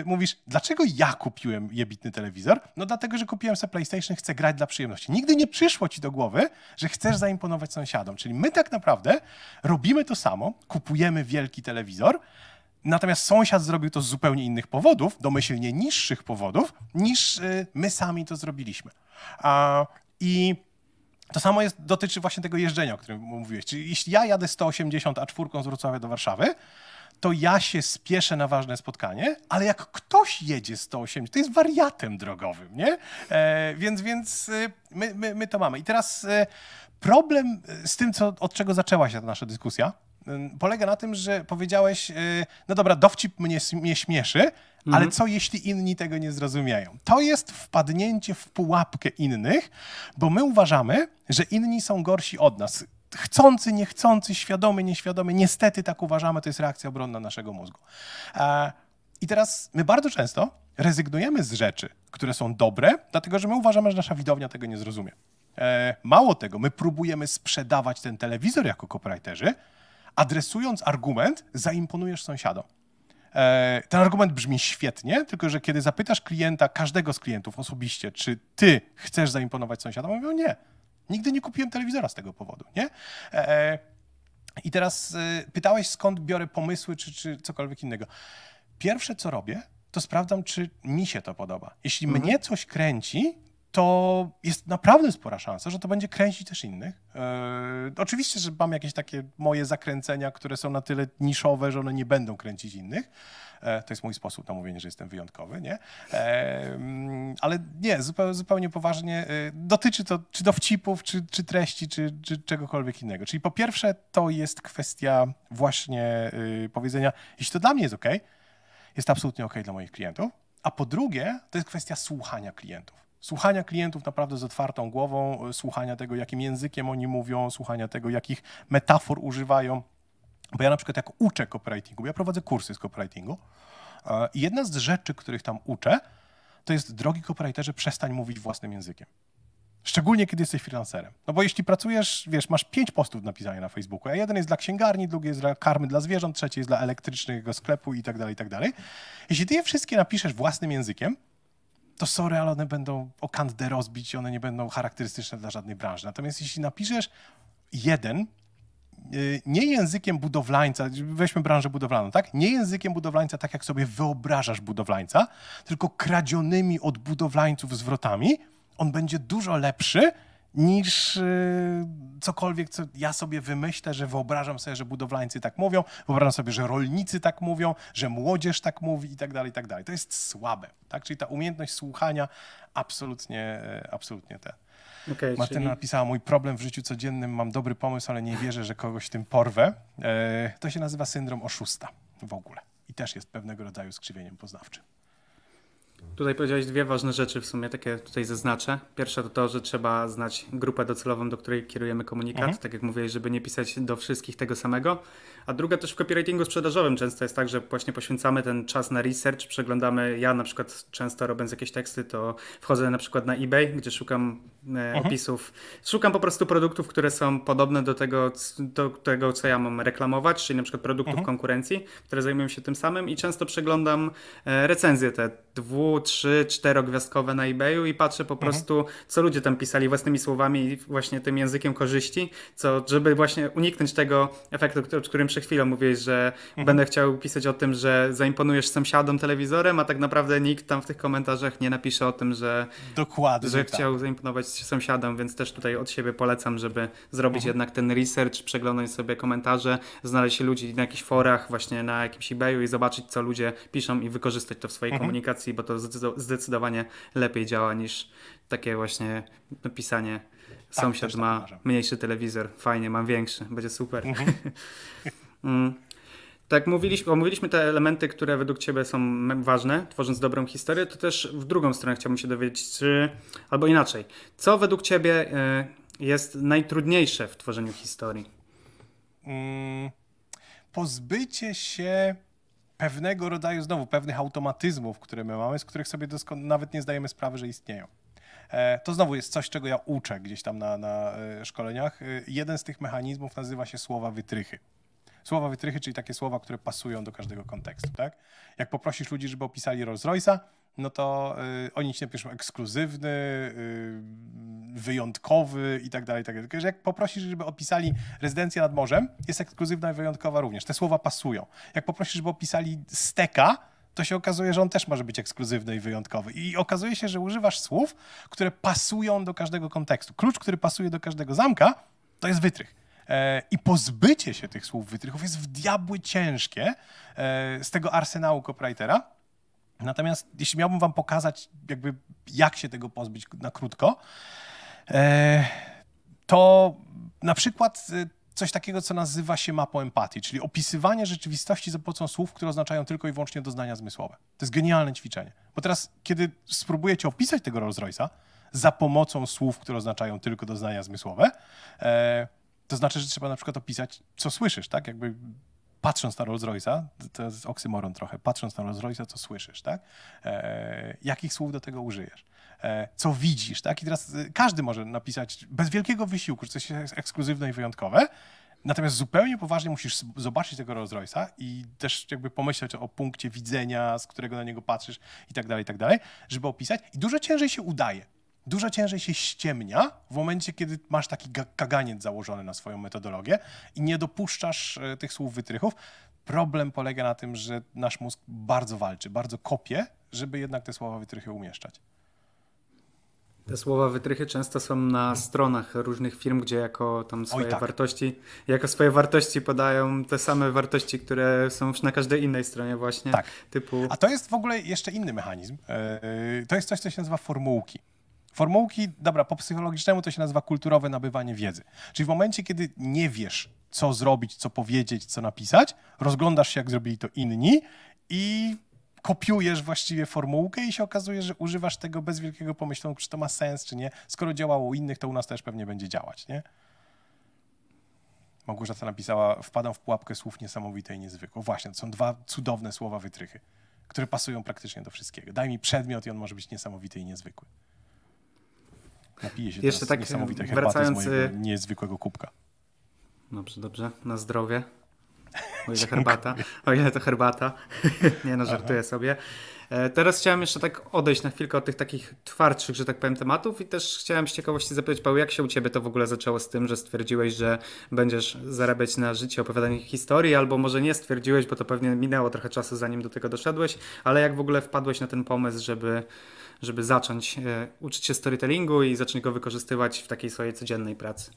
mówisz, dlaczego ja kupiłem jebitny telewizor? No dlatego, że kupiłem sobie PlayStation, chcę grać dla przyjemności. Nigdy nie przyszło ci do głowy, że chcesz zaimponować sąsiadom. Czyli my tak naprawdę robimy to samo, kupujemy wielki telewizor, Natomiast sąsiad zrobił to z zupełnie innych powodów, domyślnie niższych powodów, niż y, my sami to zrobiliśmy. I to samo jest, dotyczy właśnie tego jeżdżenia, o którym mówiłeś. Czyli jeśli ja jadę 180 a czwórką z Wrocławia do Warszawy, to ja się spieszę na ważne spotkanie, ale jak ktoś jedzie 180, to jest wariatem drogowym, nie? E, więc więc e, my, my, my, to mamy. I teraz e, problem e, z tym, co, od czego zaczęła się ta nasza dyskusja, polega na tym, że powiedziałeś, no dobra, dowcip mnie, mnie śmieszy, mhm. ale co jeśli inni tego nie zrozumieją? To jest wpadnięcie w pułapkę innych, bo my uważamy, że inni są gorsi od nas chcący, niechcący, świadomy, nieświadomy, niestety tak uważamy, to jest reakcja obronna naszego mózgu. E, I teraz my bardzo często rezygnujemy z rzeczy, które są dobre, dlatego że my uważamy, że nasza widownia tego nie zrozumie. E, mało tego, my próbujemy sprzedawać ten telewizor jako copywriterzy, adresując argument, zaimponujesz sąsiadom. E, ten argument brzmi świetnie, tylko że kiedy zapytasz klienta, każdego z klientów osobiście, czy ty chcesz zaimponować sąsiadom, mówią nie. Nigdy nie kupiłem telewizora z tego powodu, nie? E, e, I teraz y, pytałeś, skąd biorę pomysły czy, czy cokolwiek innego. Pierwsze, co robię, to sprawdzam, czy mi się to podoba. Jeśli mhm. mnie coś kręci, to jest naprawdę spora szansa, że to będzie kręcić też innych. Yy, oczywiście, że mam jakieś takie moje zakręcenia, które są na tyle niszowe, że one nie będą kręcić innych. E, to jest mój sposób na mówienie, że jestem wyjątkowy, nie? E, mm, ale nie, zupełnie, poważnie dotyczy to czy dowcipów, czy, czy treści, czy, czy czegokolwiek innego. Czyli po pierwsze to jest kwestia właśnie y, powiedzenia, jeśli to dla mnie jest ok, jest absolutnie ok dla moich klientów, a po drugie to jest kwestia słuchania klientów Słuchania klientów naprawdę z otwartą głową, e, słuchania tego, jakim językiem oni mówią, słuchania tego, jakich metafor używają. Bo ja na przykład jak uczę copywritingu, ja prowadzę kursy z copywritingu e, i jedna z rzeczy, których tam uczę, to jest drogi copywriterze, przestań mówić własnym językiem. Szczególnie, kiedy jesteś freelancerem. No bo jeśli pracujesz, wiesz, masz pięć postów napisania na Facebooku, a jeden jest dla księgarni, drugi jest dla karmy dla zwierząt, trzeci jest dla elektrycznego sklepu i tak dalej, i tak dalej. Jeśli ty je wszystkie napiszesz własnym językiem, to sorry, ale one będą o kandę rozbić i one nie będą charakterystyczne dla żadnej branży. Natomiast jeśli napiszesz jeden, y, nie językiem budowlańca, weźmy branżę budowlaną, tak? Nie językiem budowlańca, tak jak sobie wyobrażasz budowlańca, tylko kradzionymi od budowlańców zwrotami, on będzie dużo lepszy niż y, cokolwiek, co ja sobie wymyślę, że wyobrażam sobie, że budowlańcy tak mówią, wyobrażam sobie, że rolnicy tak mówią, że młodzież tak mówi i tak dalej, i tak dalej. To jest słabe, tak? Czyli ta umiejętność słuchania absolutnie, e, absolutnie te. Okay, Martyna czyli... napisała, mój problem w życiu codziennym, mam dobry pomysł, ale nie wierzę, że kogoś tym porwę. E, to się nazywa syndrom oszusta w ogóle i też jest pewnego rodzaju skrzywieniem poznawczym. Tutaj powiedziałeś dwie ważne rzeczy w sumie, takie tutaj zaznaczę. Pierwsza to to, że trzeba znać grupę docelową, do której kierujemy komunikat, mhm. tak jak mówiłeś, żeby nie pisać do wszystkich tego samego. A druga też w copywritingu sprzedażowym często jest tak, że właśnie poświęcamy ten czas na research, przeglądamy, ja na przykład często robiąc jakieś teksty, to wchodzę na przykład na eBay, gdzie szukam e, mhm. opisów, szukam po prostu produktów, które są podobne do tego, do tego, co ja mam reklamować, czyli na przykład produktów mhm. konkurencji, które zajmują się tym samym i często przeglądam e, recenzje te dwu, trzy, czterogwiazdkowe na eBayu i patrzę po mhm. prostu, co ludzie tam pisali własnymi słowami i właśnie tym językiem korzyści, co, żeby właśnie uniknąć tego efektu, o którym przed chwilą mówiłeś, że mhm. będę chciał pisać o tym, że zaimponujesz sąsiadom telewizorem, a tak naprawdę nikt tam w tych komentarzach nie napisze o tym, że, Dokładnie, że tak. chciał zaimponować sąsiadom, więc też tutaj od siebie polecam, żeby zrobić mhm. jednak ten research, przeglądać sobie komentarze, znaleźć ludzi na jakichś forach, właśnie na jakimś eBayu i zobaczyć, co ludzie piszą i wykorzystać to w swojej mhm. komunikacji, bo to zdecydowanie lepiej działa niż takie właśnie pisanie tak, sąsiad tak, ma mniejszy telewizor, fajnie, mam większy, będzie super. Mhm. Mm. Tak, mówiliśmy, omówiliśmy te elementy, które według Ciebie są ważne, tworząc dobrą historię, to też w drugą stronę chciałbym się dowiedzieć, czy, albo inaczej, co według Ciebie e, jest najtrudniejsze w tworzeniu historii? Mm. Pozbycie się pewnego rodzaju, znowu, pewnych automatyzmów, które my mamy, z których sobie nawet nie zdajemy sprawy, że istnieją. E, to znowu jest coś, czego ja uczę gdzieś tam na, na e, szkoleniach. Jeden z tych mechanizmów nazywa się słowa wytrychy słowa wytrychy, czyli takie słowa, które pasują do każdego kontekstu, tak? Jak poprosisz ludzi, żeby opisali Rolls Royce'a, no to y, oni ci napiszą ekskluzywny, y, wyjątkowy i tak dalej, tak Tylko, jak poprosisz, żeby opisali rezydencję nad morzem, jest ekskluzywna i wyjątkowa również. Te słowa pasują. Jak poprosisz, żeby opisali steka, to się okazuje, że on też może być ekskluzywny i wyjątkowy. I okazuje się, że używasz słów, które pasują do każdego kontekstu. Klucz, który pasuje do każdego zamka, to jest wytrych. E, I pozbycie się tych słów wytrychów jest w diabły ciężkie e, z tego arsenału copywritera. Natomiast jeśli miałbym wam pokazać, jakby jak się tego pozbyć na krótko, e, to na przykład coś takiego, co nazywa się mapą empatii, czyli opisywanie rzeczywistości za pomocą słów, które oznaczają tylko i wyłącznie doznania zmysłowe. To jest genialne ćwiczenie. Bo teraz, kiedy spróbujecie opisać tego Rolls Royce'a za pomocą słów, które oznaczają tylko doznania zmysłowe, to znaczy, że trzeba na przykład opisać, co słyszysz, tak? Jakby patrząc na Rolls Royce'a, to jest oksymoron trochę, patrząc na Rolls Royce'a, co słyszysz, tak? E, jakich słów do tego użyjesz? E, co widzisz, tak? I teraz e, każdy może napisać bez wielkiego wysiłku, że coś jest ekskluzywne i wyjątkowe, Natomiast zupełnie poważnie musisz zobaczyć tego Rolls Royce'a i też jakby pomyśleć o punkcie widzenia, z którego na niego patrzysz i tak dalej, i tak dalej, żeby opisać. I dużo ciężej się udaje dużo ciężej się ściemnia w momencie, kiedy masz taki kaganiec założony na swoją metodologię i nie dopuszczasz e, tych słów wytrychów. Problem polega na tym, że nasz mózg bardzo walczy, bardzo kopie, żeby jednak te słowa wytrychy umieszczać. Te słowa wytrychy często są na stronach różnych firm, gdzie jako tam swoje Oj, tak. wartości, jako swoje wartości podają te same wartości, które są już na każdej innej stronie właśnie. Tak. Typu... A to jest w ogóle jeszcze inny mechanizm. E, e, to jest coś, co się nazywa formułki. Formułki, dobra, po psychologicznemu to się nazywa kulturowe nabywanie wiedzy. Czyli w momencie, kiedy nie wiesz, co zrobić, co powiedzieć, co napisać, rozglądasz się, jak zrobili to inni i kopiujesz właściwie formułkę i się okazuje, że używasz tego bez wielkiego pomyślenia, czy to ma sens, czy nie. Skoro działało u innych, to u nas też pewnie będzie działać, nie? Małgorzata napisała, wpadam w pułapkę słów niesamowite i niezwykłe. Właśnie, to są dwa cudowne słowa wytrychy, które pasują praktycznie do wszystkiego. Daj mi przedmiot i on może być niesamowity i niezwykły. Napiję się Jeszcze tak niesamowite e, wracając... z mojego e, niezwykłego kubka. Dobrze, dobrze. Na zdrowie. O ile herbata. O ile to herbata. nie no, żartuję Aha. sobie. E, teraz chciałem jeszcze tak odejść na chwilkę od tych takich twardszych, że tak powiem, tematów i też chciałem z ciekawości zapytać, Paweł, jak się u Ciebie to w ogóle zaczęło z tym, że stwierdziłeś, że będziesz zarabiać na życie opowiadanie historii, albo może nie stwierdziłeś, bo to pewnie minęło trochę czasu, zanim do tego doszedłeś, ale jak w ogóle wpadłeś na ten pomysł, żeby żeby zacząć e, uczyć się storytellingu i zacząć go wykorzystywać w takiej swojej codziennej pracy.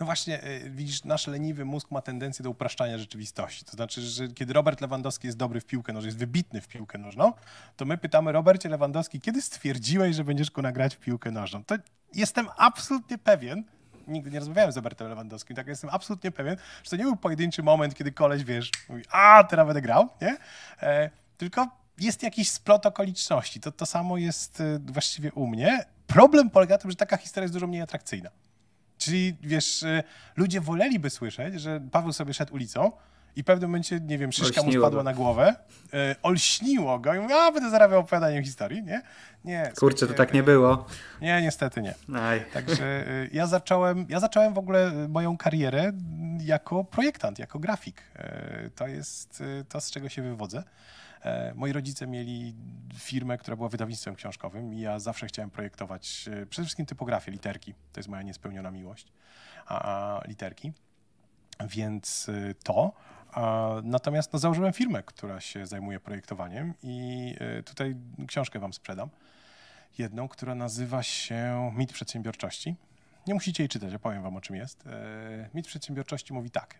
No właśnie, e, widzisz, nasz leniwy mózg ma tendencję do upraszczania rzeczywistości. To znaczy, że kiedy Robert Lewandowski jest dobry w piłkę nożną, jest wybitny w piłkę nożną, to my pytamy Robercie Lewandowski, kiedy stwierdziłeś, że będziesz go nagrać w piłkę nożną? To jestem absolutnie pewien, nigdy nie rozmawiałem z Robertem Lewandowskim, tak jestem absolutnie pewien, że to nie był pojedynczy moment, kiedy koleś, wiesz, mówi, a, teraz będę grał, nie? E, tylko jest jakiś splot okoliczności. To, to samo jest y, właściwie u mnie. Problem polega na tym, że taka historia jest dużo mniej atrakcyjna. Czyli wiesz, y, ludzie woleliby słyszeć, że Paweł sobie szedł ulicą i w pewnym momencie, nie wiem, szyszka olśniło mu spadła go. na głowę, y, olśniło go i mówi, a będę zarabiał opowiadaniem historii, nie? nie Kurczę, to tak nie było. Nie, niestety nie. Aj. Także ja zacząłem, ja zacząłem w ogóle moją karierę jako projektant, jako grafik. to jest to, z czego się wywodzę. E, moi rodzice mieli firmę, która była wydawnictwem książkowym i ja zawsze chciałem projektować e, przede wszystkim typografię, literki. To jest moja niespełniona miłość, a, a literki. Więc e, to. Natomiast no, założyłem firmę, która się zajmuje projektowaniem i tutaj książkę wam sprzedam. Jedną, która nazywa się Mit Przedsiębiorczości. Nie musicie jej czytać, powiem wam o czym jest. Mit przedsiębiorczości mówi tak.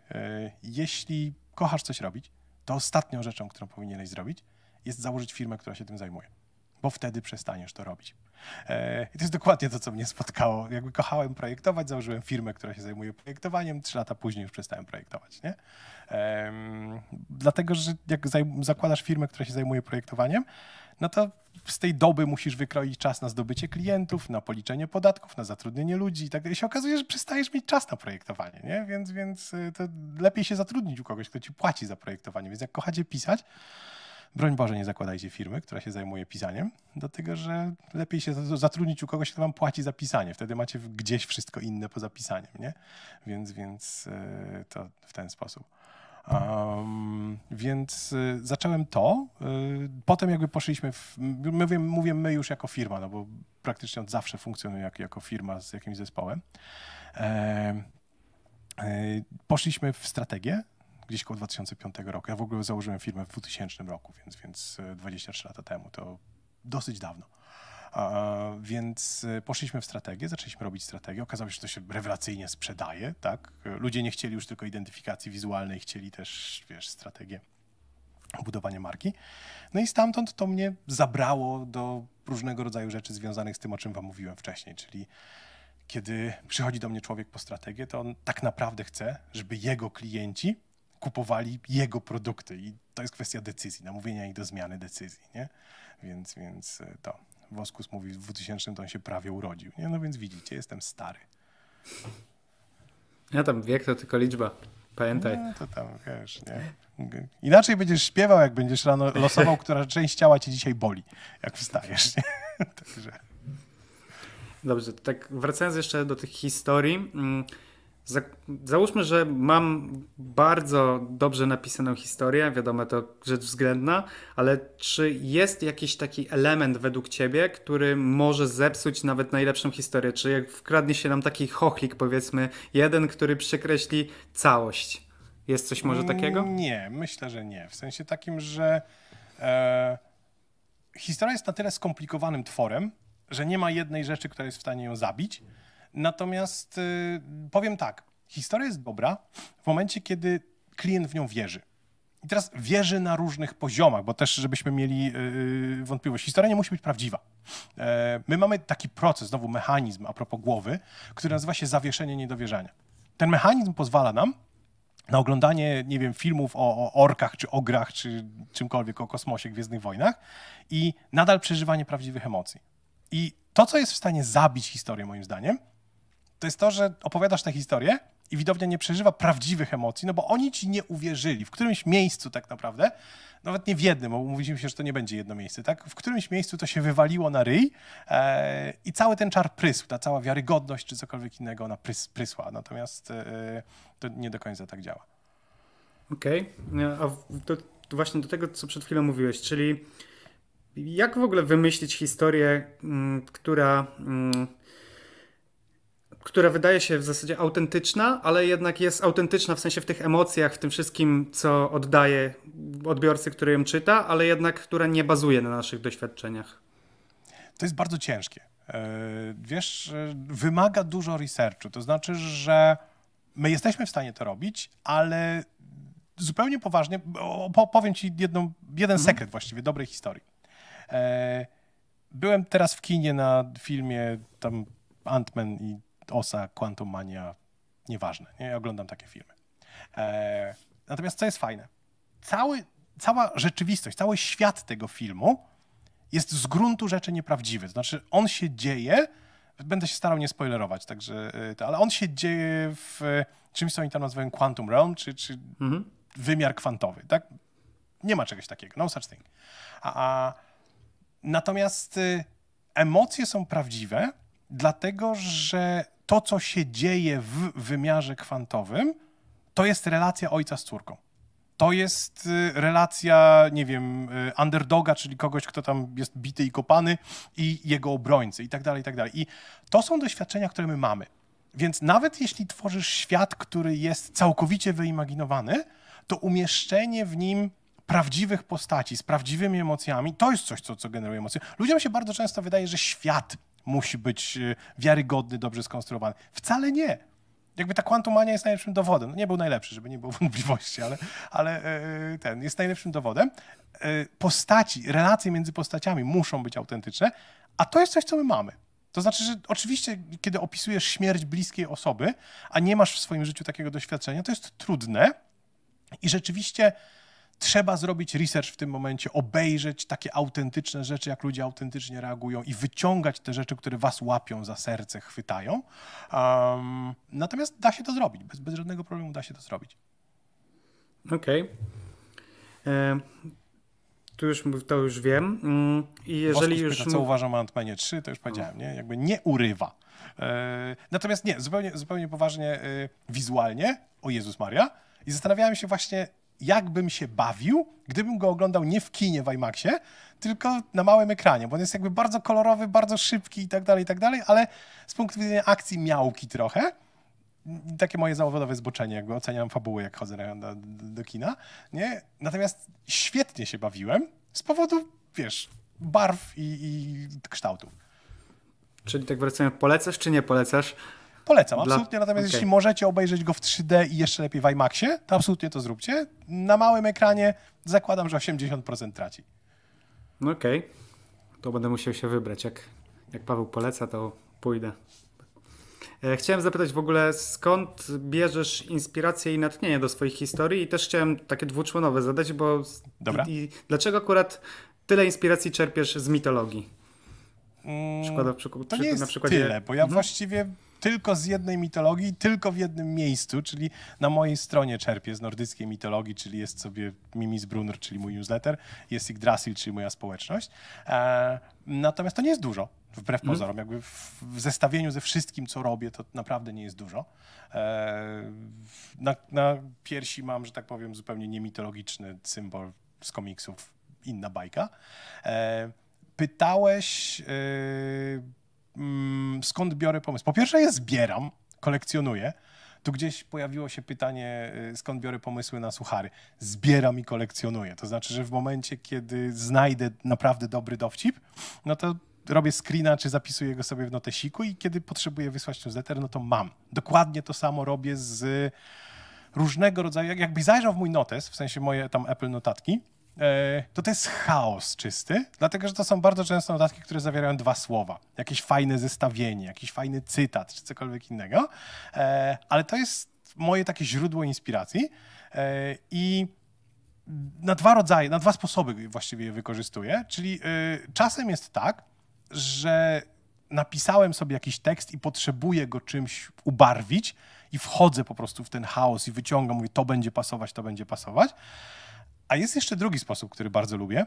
Jeśli kochasz coś robić, to ostatnią rzeczą, którą powinieneś zrobić, jest założyć firmę, która się tym zajmuje, bo wtedy przestaniesz to robić. E, I to jest dokładnie to, co mnie spotkało. Jakby kochałem projektować, założyłem firmę, która się zajmuje projektowaniem, trzy lata później już przestałem projektować. Nie? Dlatego, że jak zakładasz firmę, która się zajmuje projektowaniem, no to z tej doby musisz wykroić czas na zdobycie klientów, na policzenie podatków, na zatrudnienie ludzi i tak dalej. się okazuje, że przestajesz mieć czas na projektowanie, nie? Więc, więc y, to lepiej się zatrudnić u kogoś, kto ci płaci za projektowanie. Więc jak kochacie pisać, broń Boże, nie zakładajcie firmy, która się zajmuje pisaniem, dlatego że lepiej się zatrudnić u kogoś, kto wam płaci za pisanie. Wtedy macie gdzieś wszystko inne poza pisaniem, nie? Więc, więc y, to w ten sposób. Um, więc y, zacząłem to. Y, potem jakby poszliśmy, w, mówię, mówię my już jako firma, no bo praktycznie od zawsze funkcjonuję jak, jako firma z jakimś zespołem. E, poszliśmy w strategię gdzieś koło 2005 roku. Ja w ogóle założyłem firmę w 2000 roku, więc, więc 23 lata temu, to dosyć dawno. Więc e, poszliśmy w strategię, zaczęliśmy robić strategię. Okazało się, że to się rewelacyjnie sprzedaje. Tak? Ludzie nie chcieli już tylko identyfikacji wizualnej, chcieli też wiesz, strategię budowania marki. No i stamtąd to mnie zabrało do różnego rodzaju rzeczy związanych z tym, o czym wam mówiłem wcześniej, czyli kiedy przychodzi do mnie człowiek po strategię, to on tak naprawdę chce, żeby jego klienci kupowali jego produkty i to jest kwestia decyzji, namówienia ich do zmiany decyzji, nie? Więc, więc e, to. Woskus mówi, w 2000 to on się prawie urodził. Nie? No więc widzicie, jestem stary. Ja tam wiek to tylko liczba. Pamiętaj. No, to tam, wiesz, nie? Inaczej będziesz śpiewał, jak będziesz rano losował, która część ciała ci dzisiaj boli, jak wstajesz. Nie? Także. Dobrze, tak wracając jeszcze do tych historii. Mm Załóżmy, że mam bardzo dobrze napisaną historię, wiadomo, to rzecz względna, ale czy jest jakiś taki element według ciebie, który może zepsuć nawet najlepszą historię? Czy jak wkradnie się nam taki chochlik, powiedzmy, jeden, który przekreśli całość? Jest coś może takiego? Mm, nie, myślę, że nie. W sensie takim, że e, historia jest na tyle skomplikowanym tworem, że nie ma jednej rzeczy, która jest w stanie ją zabić Natomiast y, powiem tak, historia jest dobra w momencie, kiedy klient w nią wierzy. I teraz wierzy na różnych poziomach, bo też, żebyśmy mieli y, y, wątpliwość, historia nie musi być prawdziwa. E, my mamy taki proces, znowu mechanizm a propos głowy, który nazywa się zawieszenie niedowierzania. Ten mechanizm pozwala nam na oglądanie, nie wiem, filmów o, o orkach, czy ograch, czy czymkolwiek, o kosmosie, Gwiezdnych Wojnach i nadal przeżywanie prawdziwych emocji. I to, co jest w stanie zabić historię, moim zdaniem, to jest to, że opowiadasz tę historię i widownia nie przeżywa prawdziwych emocji, no bo oni ci nie uwierzyli. W którymś miejscu tak naprawdę, nawet nie w jednym, bo mówiliśmy się, że to nie będzie jedno miejsce, tak? W którymś miejscu to się wywaliło na ryj e, i cały ten czar prysł, ta cała wiarygodność czy cokolwiek innego ona prys, prysła. Natomiast e, to nie do końca tak działa. Okej, okay. E, a to właśnie do tego, co przed chwilą mówiłeś, czyli jak w ogóle wymyślić historię, m, mm, która... M, mm, która wydaje się w zasadzie autentyczna, ale jednak jest autentyczna w sensie w tych emocjach, w tym wszystkim, co oddaje odbiorcy, który ją czyta, ale jednak która nie bazuje na naszych doświadczeniach. To jest bardzo ciężkie. E, wiesz, wymaga dużo researchu, to znaczy, że my jesteśmy w stanie to robić, ale zupełnie poważnie, powiem ci jedną, jeden mhm. sekret właściwie dobrej historii. E, byłem teraz w kinie na filmie tam Ant-Man i Osa, Quantum Mania, nieważne. Nie? Ja oglądam takie filmy. E, natomiast co jest fajne? Cały, cała rzeczywistość, cały świat tego filmu jest z gruntu rzeczy nieprawdziwy. Znaczy, on się dzieje, będę się starał nie spoilerować, także, y, ale on się dzieje w y, czymś, co oni tam nazywają quantum realm, czy, czy mhm. wymiar kwantowy, tak? Nie ma czegoś takiego, no such thing. A, a, natomiast y, emocje są prawdziwe, dlatego że to, co się dzieje w wymiarze kwantowym, to jest relacja ojca z córką. To jest y, relacja, nie wiem, y, underdoga, czyli kogoś, kto tam jest bity i kopany, i jego obrońcy, i tak dalej, i tak dalej. I to są doświadczenia, które my mamy. Więc nawet jeśli tworzysz świat, który jest całkowicie wyimaginowany, to umieszczenie w nim prawdziwych postaci, z prawdziwymi emocjami, to jest coś, co, co generuje emocje. Ludziom się bardzo często wydaje, że świat musi być y, wiarygodny, dobrze skonstruowany. Wcale nie. Jakby ta kwantumania jest najlepszym dowodem. No nie był najlepszy, żeby nie było wątpliwości, ale, ale e, ten jest najlepszym dowodem. E, postaci, relacje między postaciami muszą być autentyczne, a to jest coś, co my mamy. To znaczy, że oczywiście, kiedy opisujesz śmierć bliskiej osoby, a nie masz w swoim życiu takiego doświadczenia, to jest trudne i rzeczywiście Trzeba zrobić research w tym momencie, obejrzeć takie autentyczne rzeczy, jak ludzie autentycznie reagują i wyciągać te rzeczy, które was łapią za serce, chwytają. Um, natomiast da się to zrobić, bez, bez żadnego problemu da się to zrobić. Okej. Okay. Tu już, to już wiem. Mm, I jeżeli już... co uważam o Antmanie 3, to już powiedziałem, nie? Jakby nie urywa. E, natomiast nie, zupełnie, zupełnie poważnie e, wizualnie, o Jezus Maria, i zastanawiałem się właśnie, jakbym się bawił, gdybym go oglądał nie w kinie w IMAXie, tylko na małym ekranie, bo on jest jakby bardzo kolorowy, bardzo szybki i tak dalej, i tak dalej, ale z punktu widzenia akcji miałki trochę. Takie moje zawodowe zboczenie, jakby oceniam fabuły, jak chodzę do, do, do kina. Nie? Natomiast świetnie się bawiłem z powodu, wiesz, barw i, i kształtów. Czyli tak wracając, polecasz czy nie polecasz? Polecam, absolutnie. Natomiast okay. jeśli możecie obejrzeć go w 3D i jeszcze lepiej w IMAXie, to absolutnie to zróbcie. Na małym ekranie zakładam, że 80% traci. No okej. Okay. To będę musiał się wybrać. Jak, jak Paweł poleca, to pójdę. E, chciałem zapytać w ogóle, skąd bierzesz inspirację i natchnienie do swoich historii i też chciałem takie dwuczłonowe zadać, bo Dobra. I, dlaczego akurat tyle inspiracji czerpiesz z mitologii? Mm, Przykład, przy, to nie jest na przykładzie... tyle, bo ja mhm. właściwie tylko z jednej mitologii, tylko w jednym miejscu, czyli na mojej stronie czerpię z nordyckiej mitologii, czyli jest sobie Mimis Brunner, czyli mój newsletter, jest Yggdrasil, czyli moja społeczność. E, natomiast to nie jest dużo, wbrew mhm. pozorom. Jakby w, zestawieniu ze wszystkim, co robię, to naprawdę nie jest dużo. E, na, na piersi mam, że tak powiem, zupełnie niemitologiczny symbol z komiksów, inna bajka. E, pytałeś Mm, skąd biorę pomysł? Po pierwsze je zbieram, kolekcjonuję. Tu gdzieś pojawiło się pytanie, y, skąd biorę pomysły na suchary. Zbieram i kolekcjonuję. To znaczy, że w momencie, kiedy znajdę naprawdę dobry dowcip, no to robię screena, czy zapisuję go sobie w notesiku i kiedy potrzebuję wysłać newsletter, no to mam. Dokładnie to samo robię z różnego rodzaju, jakby zajrzał w mój notes, w sensie moje tam Apple notatki, E, to to jest chaos czysty, dlatego że to są bardzo często notatki, które zawierają dwa słowa. Jakieś fajne zestawienie, jakiś fajny cytat, czy cokolwiek innego. E, ale to jest moje takie źródło inspiracji e, i na dwa rodzaje, na dwa sposoby właściwie je wykorzystuję. Czyli czasem jest tak, że napisałem sobie jakiś tekst i potrzebuję go czymś ubarwić i wchodzę po prostu w ten chaos i wyciągam, mówię to będzie pasować, to będzie pasować. A jest jeszcze drugi sposób, który bardzo lubię.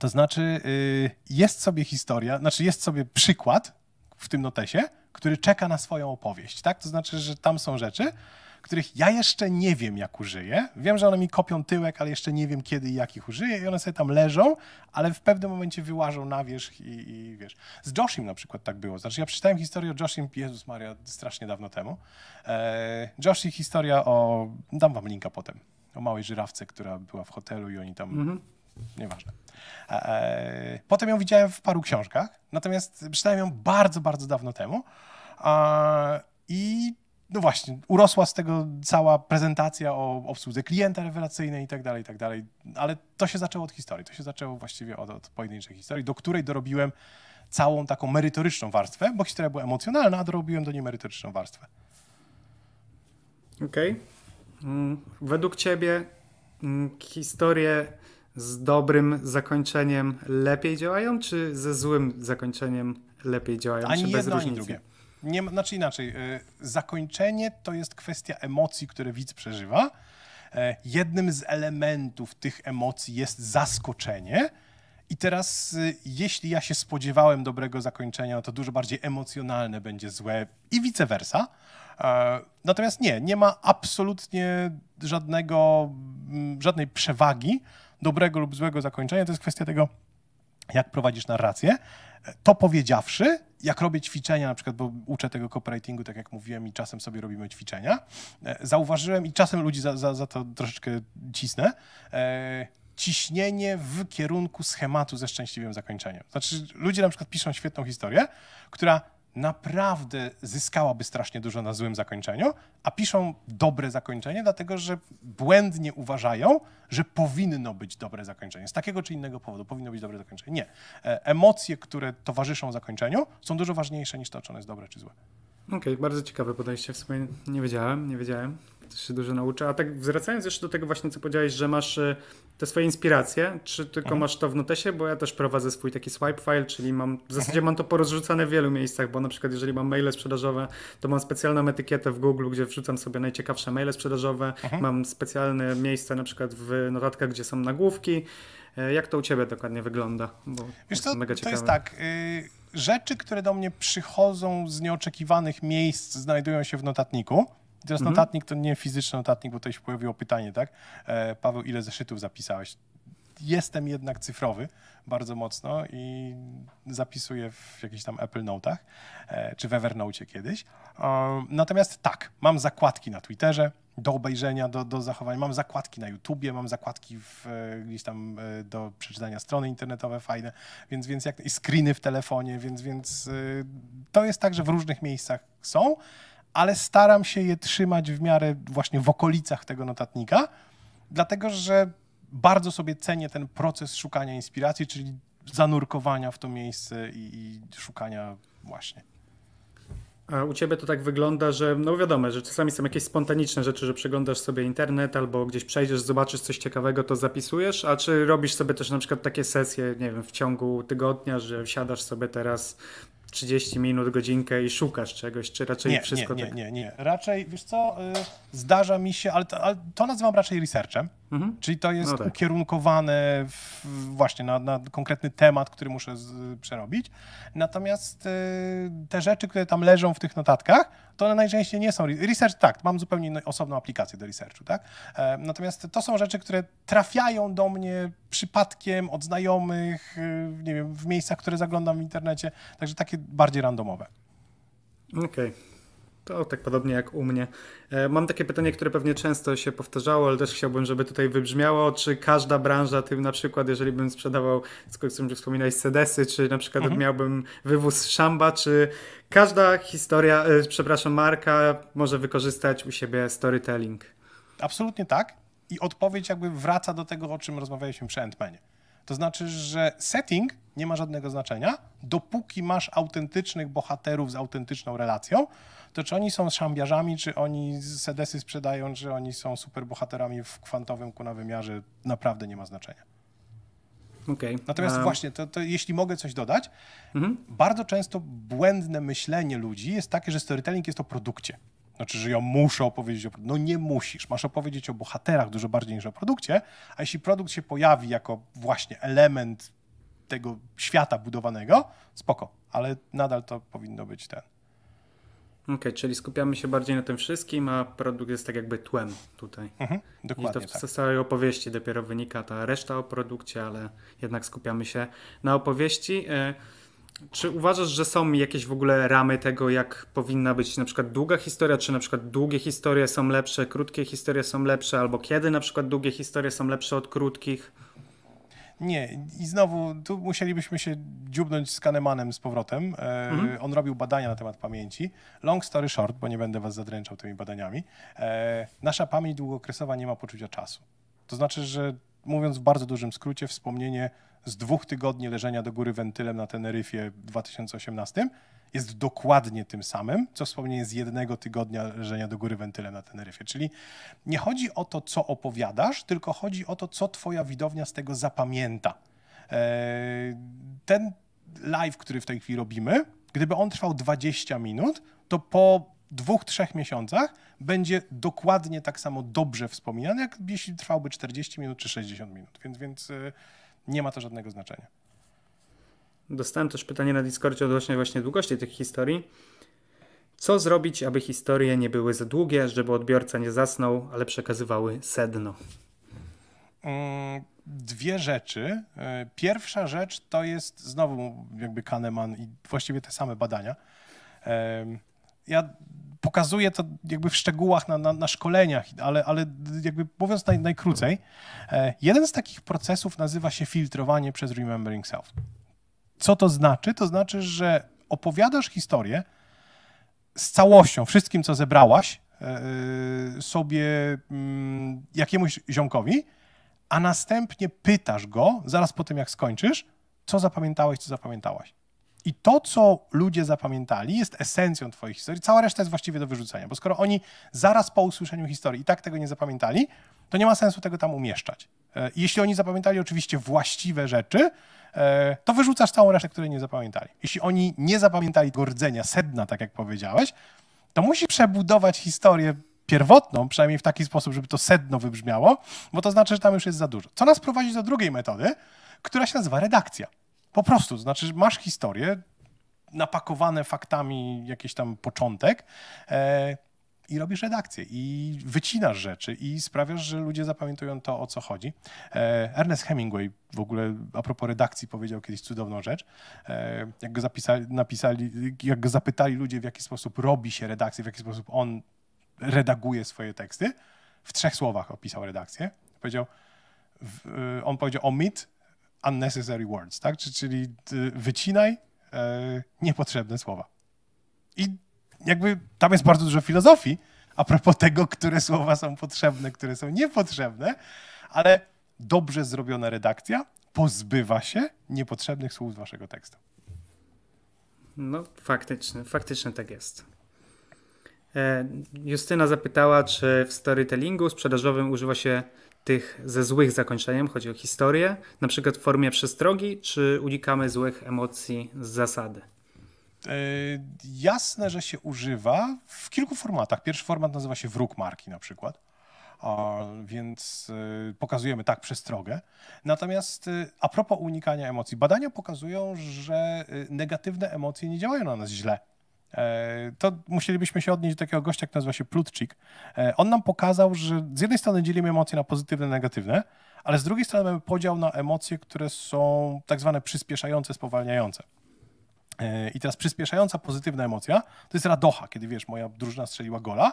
To znaczy, y, jest sobie historia, znaczy jest sobie przykład w tym notesie, który czeka na swoją opowieść. Tak? To znaczy, że tam są rzeczy, których ja jeszcze nie wiem, jak użyję. Wiem, że one mi kopią tyłek, ale jeszcze nie wiem, kiedy i jak ich użyję i one sobie tam leżą, ale w pewnym momencie wyłażą na wierzch i, i wiesz. Z Joshim na przykład tak było. Znaczy ja przeczytałem historię o Joshim, Jezus Maria, strasznie dawno temu. E, Josh i historia o... dam wam linka potem o małej żyrawce, która była w hotelu i oni tam... Mhm. Nieważne. E, potem ją widziałem w paru książkach, natomiast czytałem ją bardzo, bardzo dawno temu. E, I no właśnie, urosła z tego cała prezentacja o obsłudze klienta rewelacyjnej i tak dalej, i tak dalej. Ale to się zaczęło od historii. To się zaczęło właściwie od, od pojedynczej historii, do której dorobiłem całą taką merytoryczną warstwę, bo historia była emocjonalna, a dorobiłem do niej merytoryczną warstwę. Okej. Okay. Mm, według ciebie mm, historie z dobrym zakończeniem lepiej działają, czy ze złym zakończeniem lepiej działają? Ani czy bez jedno, różnicy? ani drugie. Nie, znaczy inaczej, e, zakończenie to jest kwestia emocji, które widz przeżywa. E, jednym z elementów tych emocji jest zaskoczenie. I teraz, e, jeśli ja się spodziewałem dobrego zakończenia, no to dużo bardziej emocjonalne będzie złe i vice versa. E, natomiast nie, nie ma absolutnie żadnego, mm, żadnej przewagi dobrego lub złego zakończenia. To jest kwestia tego, jak prowadzisz narrację. E, to powiedziawszy, jak robię ćwiczenia, na przykład, bo uczę tego copywritingu, tak jak mówiłem, i czasem sobie robimy ćwiczenia, e, zauważyłem i czasem ludzi za, za, za to troszeczkę cisnę, ciśnienie w kierunku schematu ze szczęśliwym zakończeniem. Znaczy, ludzie na przykład piszą świetną historię, która naprawdę zyskałaby strasznie dużo na złym zakończeniu, a piszą dobre zakończenie, dlatego że błędnie uważają, że powinno być dobre zakończenie. Z takiego czy innego powodu powinno być dobre zakończenie. Nie. E, emocje, które towarzyszą zakończeniu, są dużo ważniejsze niż to, czy ono jest dobre czy złe. Okej, okay, bardzo ciekawe podejście. W sumie nie wiedziałem, nie wiedziałem. To się dużo nauczę. A tak wracając jeszcze do tego właśnie, co powiedziałeś, że masz e, te swoje inspiracje, czy tylko mhm. masz to w notesie, bo ja też prowadzę swój taki swipe file, czyli mam, w zasadzie mhm. mam to porozrzucane w wielu miejscach, bo na przykład jeżeli mam maile sprzedażowe, to mam specjalną etykietę w Google, gdzie wrzucam sobie najciekawsze maile sprzedażowe, mhm. mam specjalne miejsce na przykład w notatkach, gdzie są nagłówki. E, jak to u Ciebie dokładnie wygląda? Bo Wiesz co, to, to jest tak... Y, rzeczy, które do mnie przychodzą z nieoczekiwanych miejsc, znajdują się w notatniku. Teraz mhm. notatnik to nie fizyczny notatnik, bo tutaj się pojawiło pytanie, tak? E, Paweł, ile zeszytów zapisałeś? Jestem jednak cyfrowy bardzo mocno i zapisuję w jakichś tam Apple Notach e, czy w Evernote kiedyś. E, natomiast tak, mam zakładki na Twitterze, do obejrzenia, do, do zachowania. Mam zakładki na YouTubie, mam zakładki w, e, gdzieś tam e, do przeczytania strony internetowe fajne, więc, więc jak, i screeny w telefonie, więc, więc e, to jest tak, że w różnych miejscach są ale staram się je trzymać w miarę właśnie w okolicach tego notatnika, dlatego że bardzo sobie cenię ten proces szukania inspiracji, czyli zanurkowania w to miejsce i, i szukania właśnie. A u ciebie to tak wygląda, że no wiadomo, że czasami są jakieś spontaniczne rzeczy, że przeglądasz sobie internet albo gdzieś przejdziesz, zobaczysz coś ciekawego, to zapisujesz, a czy robisz sobie też na przykład takie sesje, nie wiem, w ciągu tygodnia, że siadasz sobie teraz 30 minut, godzinkę i szukasz czegoś, czy raczej nie, wszystko nie, tak... nie, nie, nie. Raczej, wiesz co, y, zdarza mi się, ale to, ale to nazywam raczej researchem, mhm. czyli to jest no tak. ukierunkowane w, właśnie na, na, konkretny temat, który muszę z, przerobić. Natomiast y, te rzeczy, które tam leżą w tych notatkach, to one najczęściej nie są. Research tak, mam zupełnie osobną aplikację do researchu, tak? E, natomiast to są rzeczy, które trafiają do mnie przypadkiem od znajomych, y, nie wiem, w miejscach, które zaglądam w internecie, także takie bardziej randomowe. Okej. Okay. To tak podobnie jak u mnie. E, mam takie pytanie, które pewnie często się powtarzało, ale też chciałbym, żeby tutaj wybrzmiało, czy każda branża, tym na przykład, jeżeli bym sprzedawał, z którym wspominałeś, sedesy, czy na przykład mhm. miałbym wywóz szamba, czy każda historia, e, przepraszam, marka może wykorzystać u siebie storytelling? Absolutnie tak. I odpowiedź jakby wraca do tego, o czym rozmawialiśmy przy Antmanie. To znaczy, że setting nie ma żadnego znaczenia, dopóki masz autentycznych bohaterów z autentyczną relacją, to czy oni są szambiarzami, czy oni sedesy sprzedają, czy oni są superbohaterami w kwantowym kunawymiarze, naprawdę nie ma znaczenia. Okay. Natomiast um. właśnie, to, to, jeśli mogę coś dodać, mhm. bardzo często błędne myślenie ludzi jest takie, że storytelling jest o produkcie. Znaczy, że ja muszę opowiedzieć o produkcie. No nie musisz. Masz opowiedzieć o bohaterach dużo bardziej niż o produkcie, a jeśli produkt się pojawi jako właśnie element tego świata budowanego, spoko, ale nadal to powinno być ten. Okej, okay, czyli skupiamy się bardziej na tym wszystkim, a produkt jest tak jakby tłem tutaj. Mhm, dokładnie. I to tak. z całej opowieści dopiero wynika ta reszta o produkcie, ale jednak skupiamy się na opowieści. E, czy uważasz, że są jakieś w ogóle ramy tego, jak powinna być na przykład długa historia, czy na przykład długie historie są lepsze, krótkie historie są lepsze, albo kiedy na przykład długie historie są lepsze od krótkich? Nie, i znowu tu musielibyśmy się dziubnąć z Kanemanem z powrotem. E, mhm. On robił badania na temat pamięci. Long story short, bo nie będę was zadręczał tymi badaniami. E, nasza pamięć długokresowa nie ma poczucia czasu. To znaczy, że mówiąc w bardzo dużym skrócie, wspomnienie z dwóch tygodni leżenia do góry wentylem na Teneryfie w 2018 jest dokładnie tym samym, co wspomnienie z jednego tygodnia leżenia do góry wentylem na Teneryfie. Czyli nie chodzi o to, co opowiadasz, tylko chodzi o to, co twoja widownia z tego zapamięta. E, ten live, który w tej chwili robimy, gdyby on trwał 20 minut, to po dwóch, trzech miesiącach będzie dokładnie tak samo dobrze wspominany, jak jeśli trwałby 40 minut czy 60 minut. Więc, więc e, nie ma to żadnego znaczenia. Dostałem też pytanie na Discordzie odnośnie właśnie długości tych historii. Co zrobić, aby historie nie były za długie, żeby odbiorca nie zasnął, ale przekazywały sedno? E, dwie rzeczy. E, pierwsza rzecz to jest znowu jakby Kahneman i właściwie te same badania. E, ja pokazuję to jakby w szczegółach na, na, na szkoleniach, ale, ale jakby mówiąc naj, najkrócej, jeden z takich procesów nazywa się filtrowanie przez Remembering Self. Co to znaczy? To znaczy, że opowiadasz historię z całością, wszystkim, co zebrałaś e, e, sobie mm, jakiemuś ziomkowi, a następnie pytasz go, zaraz po tym jak skończysz, co zapamiętałeś, co zapamiętałaś. I to, co ludzie zapamiętali, jest esencją twojej historii. Cała reszta jest właściwie do wyrzucenia, bo skoro oni zaraz po usłyszeniu historii i tak tego nie zapamiętali, to nie ma sensu tego tam umieszczać. E, jeśli oni zapamiętali oczywiście właściwe rzeczy, E, to wyrzucasz całą resztę, której nie zapamiętali. Jeśli oni nie zapamiętali tego rdzenia, sedna, tak jak powiedziałeś, to musi przebudować historię pierwotną, przynajmniej w taki sposób, żeby to sedno wybrzmiało, bo to znaczy, że tam już jest za dużo. Co nas prowadzi do drugiej metody, która się nazywa redakcja. Po prostu, to znaczy, że masz historię, napakowane faktami jakiś tam początek. E, i robisz redakcję i wycinasz rzeczy i sprawiasz, że ludzie zapamiętują to, o co chodzi. E, Ernest Hemingway w ogóle a propos redakcji powiedział kiedyś cudowną rzecz. E, jak go zapisali, napisali, jak go zapytali ludzie, w jaki sposób robi się redakcję, w jaki sposób on redaguje swoje teksty, w trzech słowach opisał redakcję. Powiedział, e, on powiedział omit unnecessary words, tak? czyli wycinaj niepotrzebne słowa. I jakby tam jest bardzo dużo filozofii a propos tego, które słowa są potrzebne, które są niepotrzebne, ale dobrze zrobiona redakcja pozbywa się niepotrzebnych słów z waszego tekstu. No, faktycznie, faktycznie tak jest. E, Justyna zapytała, czy w storytellingu sprzedażowym używa się tych ze złych zakończeniem, chodzi o historię, na przykład w formie przestrogi, czy unikamy złych emocji z zasady? E, jasne, że się używa w kilku formatach. Pierwszy format nazywa się wróg marki na przykład. A, więc y, pokazujemy tak przestrogę. Natomiast y, a propos unikania emocji, badania pokazują, że y, negatywne emocje nie działają na nas źle. To musielibyśmy się odnieść do takiego gościa, który nazywa się Plutczyk. On nam pokazał, że z jednej strony dzielimy emocje na pozytywne, negatywne, ale z drugiej strony mamy podział na emocje, które są tak zwane przyspieszające, spowalniające. E, I teraz przyspieszająca pozytywna emocja to jest radocha, kiedy wiesz, moja drużyna strzeliła gola.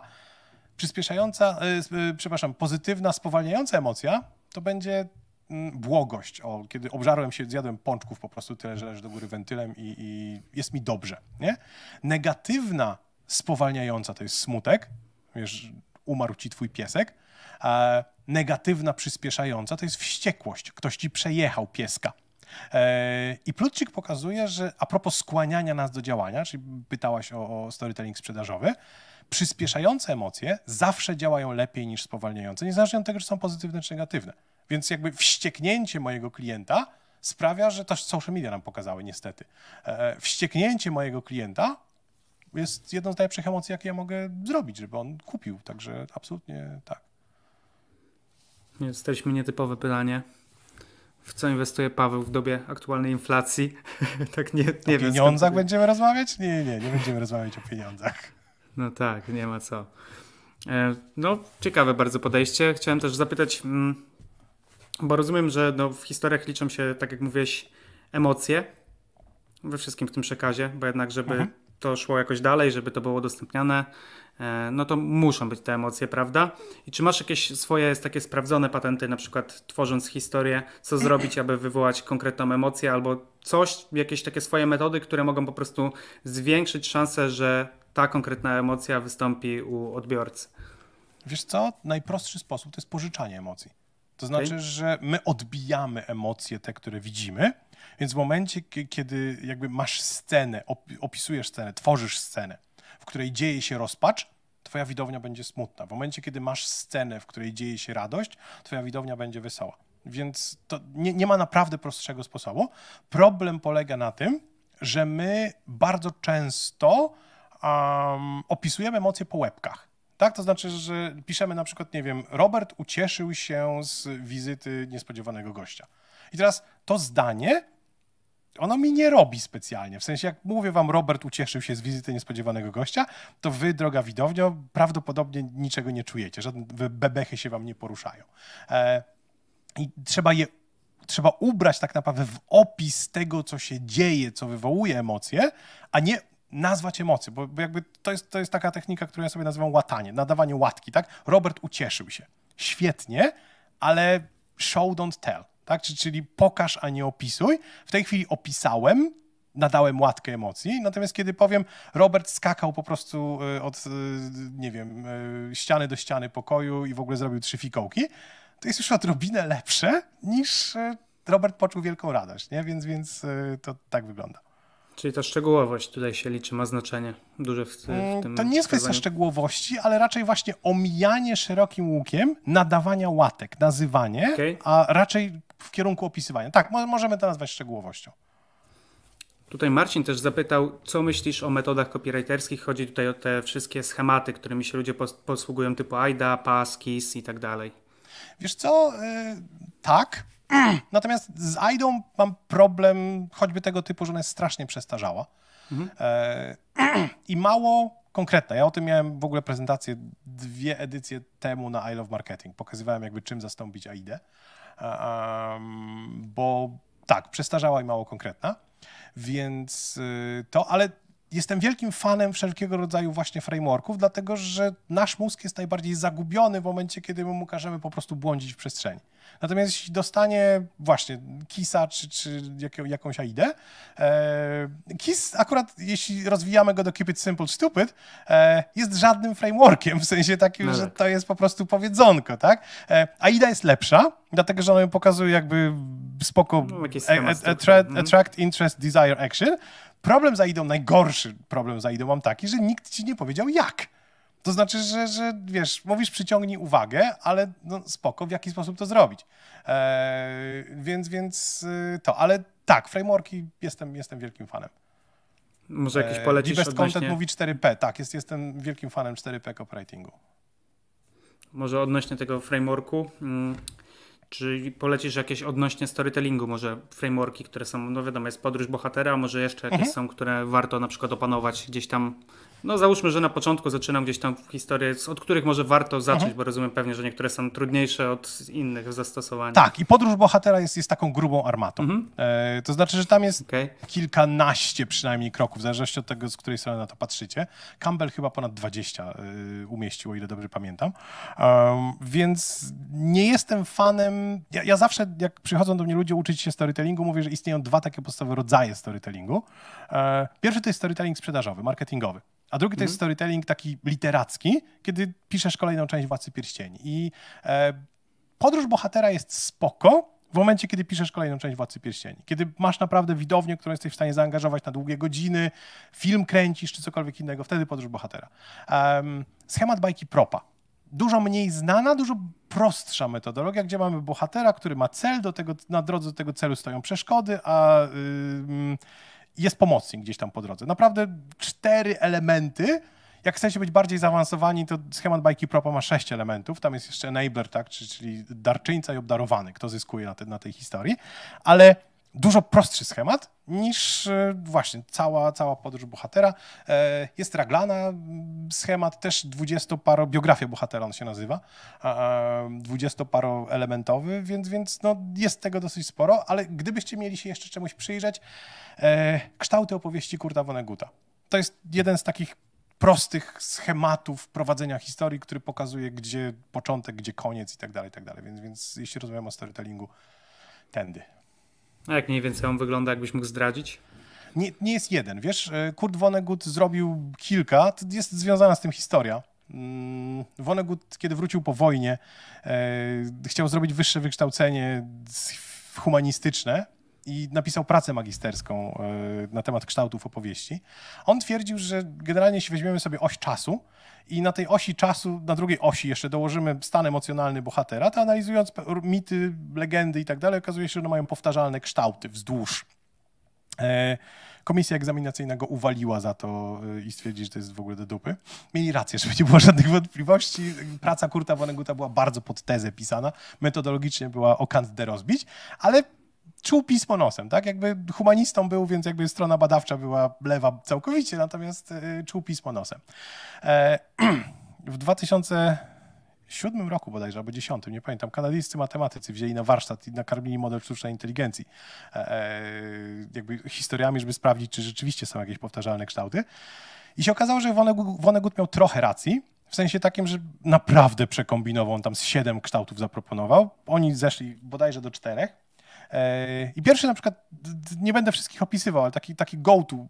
Przyspieszająca, e, e, przepraszam, pozytywna, spowalniająca emocja to będzie mm, błogość, o, kiedy obżarłem się, zjadłem pączków po prostu tyle, że leżę do góry wentylem i, i, jest mi dobrze, nie? Negatywna, spowalniająca to jest smutek, wiesz, umarł ci twój piesek, a negatywna, przyspieszająca to jest wściekłość, ktoś ci przejechał pieska, E, I Plutczyk pokazuje, że a propos skłaniania nas do działania, czyli pytałaś o, o storytelling sprzedażowy, przyspieszające emocje zawsze działają lepiej niż spowalniające, niezależnie od tego, czy są pozytywne czy negatywne. Więc jakby wścieknięcie mojego klienta sprawia, że to, social media nam pokazały niestety. E, wścieknięcie mojego klienta jest jedną z najlepszych emocji, jakie ja mogę zrobić, żeby on kupił. Także absolutnie tak. Jesteśmy nietypowe pytanie w co inwestuje Paweł w dobie aktualnej inflacji. tak nie, nie o pieniądzach będziemy rozmawiać? Nie, nie, nie będziemy rozmawiać o pieniądzach. No tak, nie ma co. E, no, ciekawe bardzo podejście. Chciałem też zapytać, mm, bo rozumiem, że no, w historiach liczą się, tak jak mówiłeś, emocje we wszystkim w tym przekazie, bo jednak, żeby mhm. to szło jakoś dalej, żeby to było udostępniane, E, no to muszą być te emocje, prawda? I czy masz jakieś swoje takie sprawdzone patenty, na przykład tworząc historię, co zrobić, aby wywołać konkretną emocję, albo coś, jakieś takie swoje metody, które mogą po prostu zwiększyć szansę, że ta konkretna emocja wystąpi u odbiorcy? Wiesz co? Najprostszy sposób to jest pożyczanie emocji. To znaczy, okay. że my odbijamy emocje, te, które widzimy, więc w momencie, kiedy jakby masz scenę, opisujesz scenę, tworzysz scenę, w której dzieje się rozpacz, twoja widownia będzie smutna. W momencie, kiedy masz scenę, w której dzieje się radość, twoja widownia będzie wesoła. Więc to nie, nie ma naprawdę prostszego sposobu. Problem polega na tym, że my bardzo często um, opisujemy emocje po łebkach. Tak, to znaczy, że piszemy na przykład, nie wiem, Robert ucieszył się z wizyty niespodziewanego gościa. I teraz to zdanie ono mi nie robi specjalnie. W sensie, jak mówię wam, Robert ucieszył się z wizyty niespodziewanego gościa, to wy, droga widownio, prawdopodobnie niczego nie czujecie. Żadne bebechy się wam nie poruszają. E, I trzeba je trzeba ubrać tak naprawdę w opis tego, co się dzieje, co wywołuje emocje, a nie nazwać emocje, bo, bo jakby to jest, to jest taka technika, którą ja sobie nazywam łatanie, nadawanie łatki, tak? Robert ucieszył się. Świetnie, ale show don't tell tak? Czyli pokaż, a nie opisuj. W tej chwili opisałem, nadałem łatkę emocji. Natomiast kiedy powiem, Robert skakał po prostu e, od, e, nie wiem, e, ściany do ściany pokoju i w ogóle zrobił trzy fikołki, to jest już odrobinę lepsze niż Robert poczuł wielką radość, nie? Więc, więc to tak wygląda. Czyli ta szczegółowość tutaj się liczy, ma znaczenie duże w, w mm, tym. To nie jest kwestia szczegółowości, ale raczej właśnie omijanie szerokim łukiem, nadawania łatek, nazywanie, okay. a raczej w kierunku opisywania. Tak, możemy to nazwać szczegółowością. Tutaj Marcin też zapytał, co myślisz o metodach copywriterskich? Chodzi tutaj o te wszystkie schematy, którymi się ludzie posługują, typu AIDA, PAS, KIS i tak dalej. Wiesz co, y, tak. Natomiast z AIDą mam problem choćby tego typu, że ona jest strasznie przestarzała. Mhm. E, I mało konkretna. Ja o tym miałem w ogóle prezentację dwie edycje temu na I Love Marketing. Pokazywałem jakby czym zastąpić AIDę. E, bo tak, przestarzała i mało konkretna. Więc y, to, ale jestem wielkim fanem wszelkiego rodzaju właśnie frameworków, dlatego że nasz mózg jest najbardziej zagubiony w momencie, kiedy my mu każemy po prostu błądzić w przestrzeni. Natomiast jeśli dostanie właśnie KISA czy, czy jakąś AIDę, e, KIS akurat, jeśli rozwijamy go do Keep It Simple Stupid, e, jest żadnym frameworkiem, w sensie takim, no tak. że to jest po prostu powiedzonko, tak? E, AIDA jest lepsza, dlatego że ona pokazuje jakby spoko no, e, attract, mhm. attract, interest, desire, action, Problem z Aidą, najgorszy problem z Aidą mam taki, że nikt ci nie powiedział jak. To znaczy, że, że wiesz, mówisz przyciągnij uwagę, ale no, spoko, w jaki sposób to zrobić. Eee, więc, więc y, to, ale tak, frameworki jestem, jestem wielkim fanem. Może jakieś e, polecisz eee, odnośnie... Content mówi 4P, tak, jest, jestem wielkim fanem 4P operatingu. Może odnośnie tego frameworku... Mm, czy polecisz jakieś odnośnie storytellingu, może frameworki, które są, no wiadomo, jest podróż bohatera, a może jeszcze jakieś mhm. są, które warto na przykład opanować gdzieś tam no załóżmy, że na początku zaczynam gdzieś tam historię, od których może warto zacząć, mhm. bo rozumiem pewnie, że niektóre są trudniejsze od innych zastosowań. Tak, i podróż bohatera jest, jest taką grubą armatą. Mhm. E, to znaczy, że tam jest okay. kilkanaście przynajmniej kroków, w zależności od tego, z której strony na to patrzycie. Campbell chyba ponad 20 y, e, umieścił, o ile dobrze pamiętam. więc nie jestem fanem... Ja, ja, zawsze, jak przychodzą do mnie ludzie uczyć się storytellingu, mówię, że istnieją dwa takie podstawowe rodzaje storytellingu. E, pierwszy to jest storytelling sprzedażowy, marketingowy. A drugi to jest mhm. storytelling taki literacki, kiedy piszesz kolejną część Władcy Pierścieni. I e, podróż bohatera jest spoko w momencie, kiedy piszesz kolejną część Władcy Pierścieni. Kiedy masz naprawdę widownię, którą jesteś w stanie zaangażować na długie godziny, film kręcisz czy cokolwiek innego, wtedy podróż bohatera. schemat bajki propa. Dużo mniej znana, dużo prostsza metodologia, gdzie mamy bohatera, który ma cel, do tego, na drodze do tego celu stoją przeszkody, a... Yy, jest pomocnik gdzieś tam po drodze. Naprawdę cztery elementy. Jak chcecie być bardziej zaawansowani, to schemat bajki propa ma sześć elementów. Tam jest jeszcze enabler, tak? czyli darczyńca i obdarowany, kto zyskuje na, te, na tej historii. Ale dużo prostszy schemat niż e, właśnie cała, cała podróż bohatera. E, jest Raglana, mm, schemat też dwudziestoparo, biografia bohatera on się nazywa, dwudziestoparo elementowy, więc, więc no jest tego dosyć sporo, ale gdybyście mieli się jeszcze czemuś przyjrzeć, e, kształty opowieści Kurta Woneguta. To jest jeden z takich prostych schematów prowadzenia historii, który pokazuje, gdzie początek, gdzie koniec i tak dalej, i tak dalej. Więc, więc jeśli rozmawiam o storytellingu, tędy. A jak mniej więcej on wygląda, jakbyś mógł zdradzić? Nie, nie jest jeden, wiesz, e, Kurt Vonnegut zrobił kilka, jest związana z tym historia. Mm, Vonnegut, kiedy wrócił po wojnie, e, chciał zrobić wyższe wykształcenie humanistyczne, i napisał pracę magisterską e, na temat kształtów opowieści. On twierdził, że generalnie jeśli weźmiemy sobie oś czasu i na tej osi czasu, na drugiej osi jeszcze dołożymy stan emocjonalny bohatera, to analizując mity, legendy i tak dalej, okazuje się, że one mają powtarzalne kształty wzdłuż. E, komisja egzaminacyjna go uwaliła za to e, i stwierdzi, że to jest w ogóle do dupy. Mieli rację, żeby nie było żadnych wątpliwości. Praca Kurta woneguta była bardzo pod tezę pisana. Metodologicznie była o kant de rozbić, ale czuł pismo nosem, tak? Jakby humanistą był, więc jakby strona badawcza była lewa całkowicie, natomiast y, czuł pismo nosem. E, w 2007 roku bodajże, albo dziesiątym, nie pamiętam, kanadyjscy matematycy wzięli na warsztat i nakarmili model sztucznej inteligencji e, e, jakby historiami, żeby sprawdzić, czy rzeczywiście są jakieś powtarzalne kształty. I się okazało, że Vonnegut miał trochę racji, w sensie takim, że naprawdę przekombinował, on tam z siedem kształtów zaproponował. Oni zeszli bodajże do czterech. E, I pierwszy na przykład, nie będę wszystkich opisywał, ale taki, taki go-to e,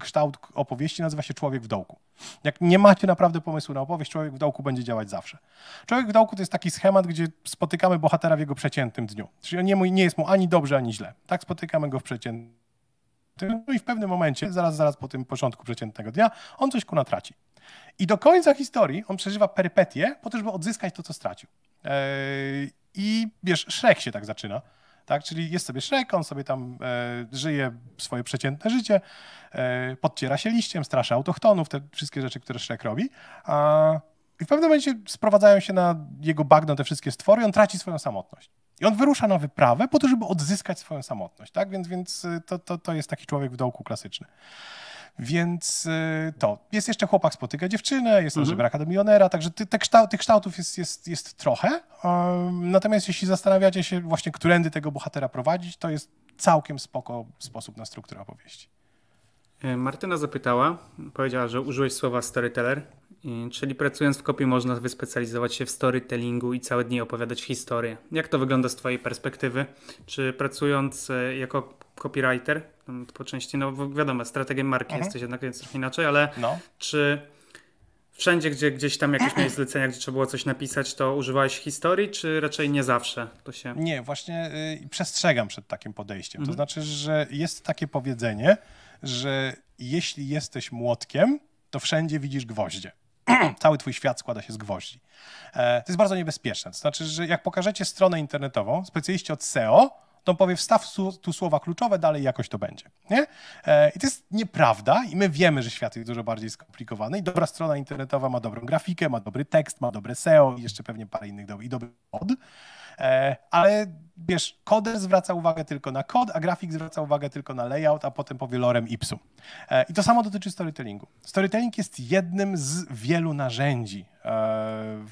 kształt opowieści nazywa się Człowiek w dołku. Jak nie macie naprawdę pomysłu na opowieść, Człowiek w dołku będzie działać zawsze. Człowiek w dołku to jest taki schemat, gdzie spotykamy bohatera w jego przeciętnym dniu. Czyli nie, nie jest mu ani dobrze, ani źle. Tak spotykamy go w przeciętnym dniu i w pewnym momencie, zaraz, zaraz po tym początku przeciętnego dnia, on coś ku natraci. I do końca historii on przeżywa perypetię po to, żeby odzyskać to, co stracił. E, I wiesz, Szrek się tak zaczyna tak? Czyli jest sobie Shrek, on sobie tam e, żyje swoje przeciętne życie, e, podciera się liściem, straszy autochtonów, te wszystkie rzeczy, które Shrek robi, a i w pewnym momencie sprowadzają się na jego bagno te wszystkie stwory, on traci swoją samotność. I on wyrusza na wyprawę po to, żeby odzyskać swoją samotność, tak? Więc, więc e, to, to, to jest taki człowiek w dołku klasyczny. Więc y, to. Jest jeszcze chłopak spotyka dziewczynę, jest mhm. żebraka do milionera, także ty, te kształt, tych kształtów jest, jest, jest trochę. Natomiast jeśli zastanawiacie się właśnie, którędy tego bohatera prowadzić, to jest całkiem spoko sposób na strukturę opowieści. E, Martyna zapytała, powiedziała, że użyłeś słowa storyteller, czyli pracując w kopii można wyspecjalizować się w storytellingu i całe dni opowiadać historię. Jak to wygląda z Twojej perspektywy? Czy pracując e, jako copywriter, po części, no wiadomo, strategiem marki mhm. jesteś jednak, więc trochę inaczej, ale no. czy wszędzie, gdzie gdzieś tam jakieś miałeś zlecenia, gdzie trzeba było coś napisać, to używałeś historii, czy raczej nie zawsze to się... Nie, właśnie y, przestrzegam przed takim podejściem. Mhm. To znaczy, że jest takie powiedzenie, że jeśli jesteś młotkiem, to wszędzie widzisz gwoździe. Cały twój świat składa się z gwoździ. E, to jest bardzo niebezpieczne. To znaczy, że jak pokażecie stronę internetową, specjaliści od SEO to on powie wstaw tu słowa kluczowe, dalej jakoś to będzie. Nie? E, I to jest nieprawda i my wiemy, że świat jest dużo bardziej skomplikowany i dobra strona internetowa ma dobrą grafikę, ma dobry tekst, ma dobre SEO i jeszcze pewnie parę innych dobrych, i dobry kod, e, ale wiesz, koder zwraca uwagę tylko na kod, a grafik zwraca uwagę tylko na layout, a potem powie lorem ipsum. E, I to samo dotyczy storytellingu. Storytelling jest jednym z wielu narzędzi w,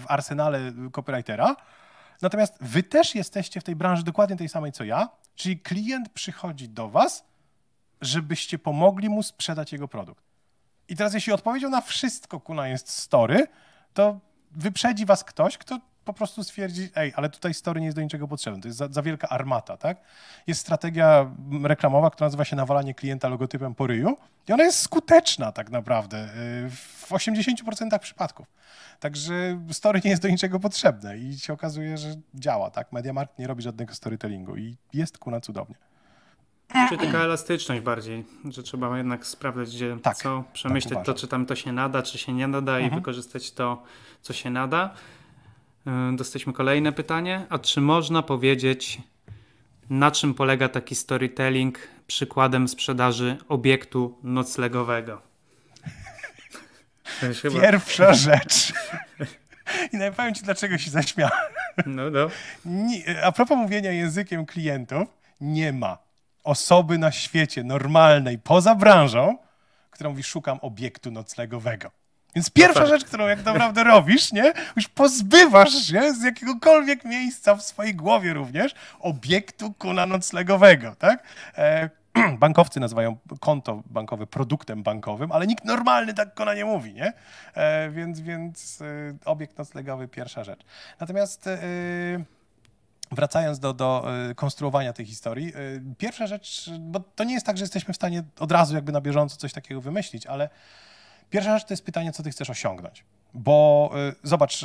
w arsenale copywritera, Natomiast wy też jesteście w tej branży dokładnie tej samej co ja, czyli klient przychodzi do was, żebyście pomogli mu sprzedać jego produkt. I teraz jeśli odpowiedzią na wszystko kuna jest story, to wyprzedzi was ktoś, kto po prostu stwierdzi, ej, ale tutaj story nie jest do niczego potrzebny, to jest za, za, wielka armata, tak? Jest strategia reklamowa, która nazywa się nawalanie klienta logotypem po ryju i ona jest skuteczna tak naprawdę y, w 80% przypadków. Także story nie jest do niczego potrzebne i się okazuje, że działa, tak? MediaMarkt nie robi żadnego storytellingu i jest kuna cudownie. Czy taka elastyczność bardziej, że trzeba jednak sprawdzać, gdzie tak, co, tak przemyśleć tak to, czy tam to się nada, czy się nie nada mhm. i wykorzystać to, co się nada. Y, Dostaliśmy kolejne pytanie. A czy można powiedzieć, na czym polega taki storytelling przykładem sprzedaży obiektu noclegowego? Chyba... Pierwsza rzecz. I powiem ci, dlaczego się zaśmiałem. No, no. A propos mówienia językiem klientów, nie ma osoby na świecie normalnej, poza branżą, która mówi, szukam obiektu noclegowego. Więc no pierwsza no tak. rzecz, którą jak naprawdę robisz, nie? Już pozbywasz się z jakiegokolwiek miejsca w swojej głowie również obiektu kuna noclegowego, tak? E, bankowcy nazywają konto bankowe produktem bankowym, ale nikt normalny tak na nie mówi, nie? E, więc więc e, obiekt noclegowy pierwsza rzecz. Natomiast e, wracając do, do e, konstruowania tej historii, pierwsza rzecz, bo to nie jest tak, że jesteśmy w stanie od razu jakby na bieżąco coś takiego wymyślić, ale pierwsza rzecz to jest pytanie, co ty chcesz osiągnąć. Bo zobacz,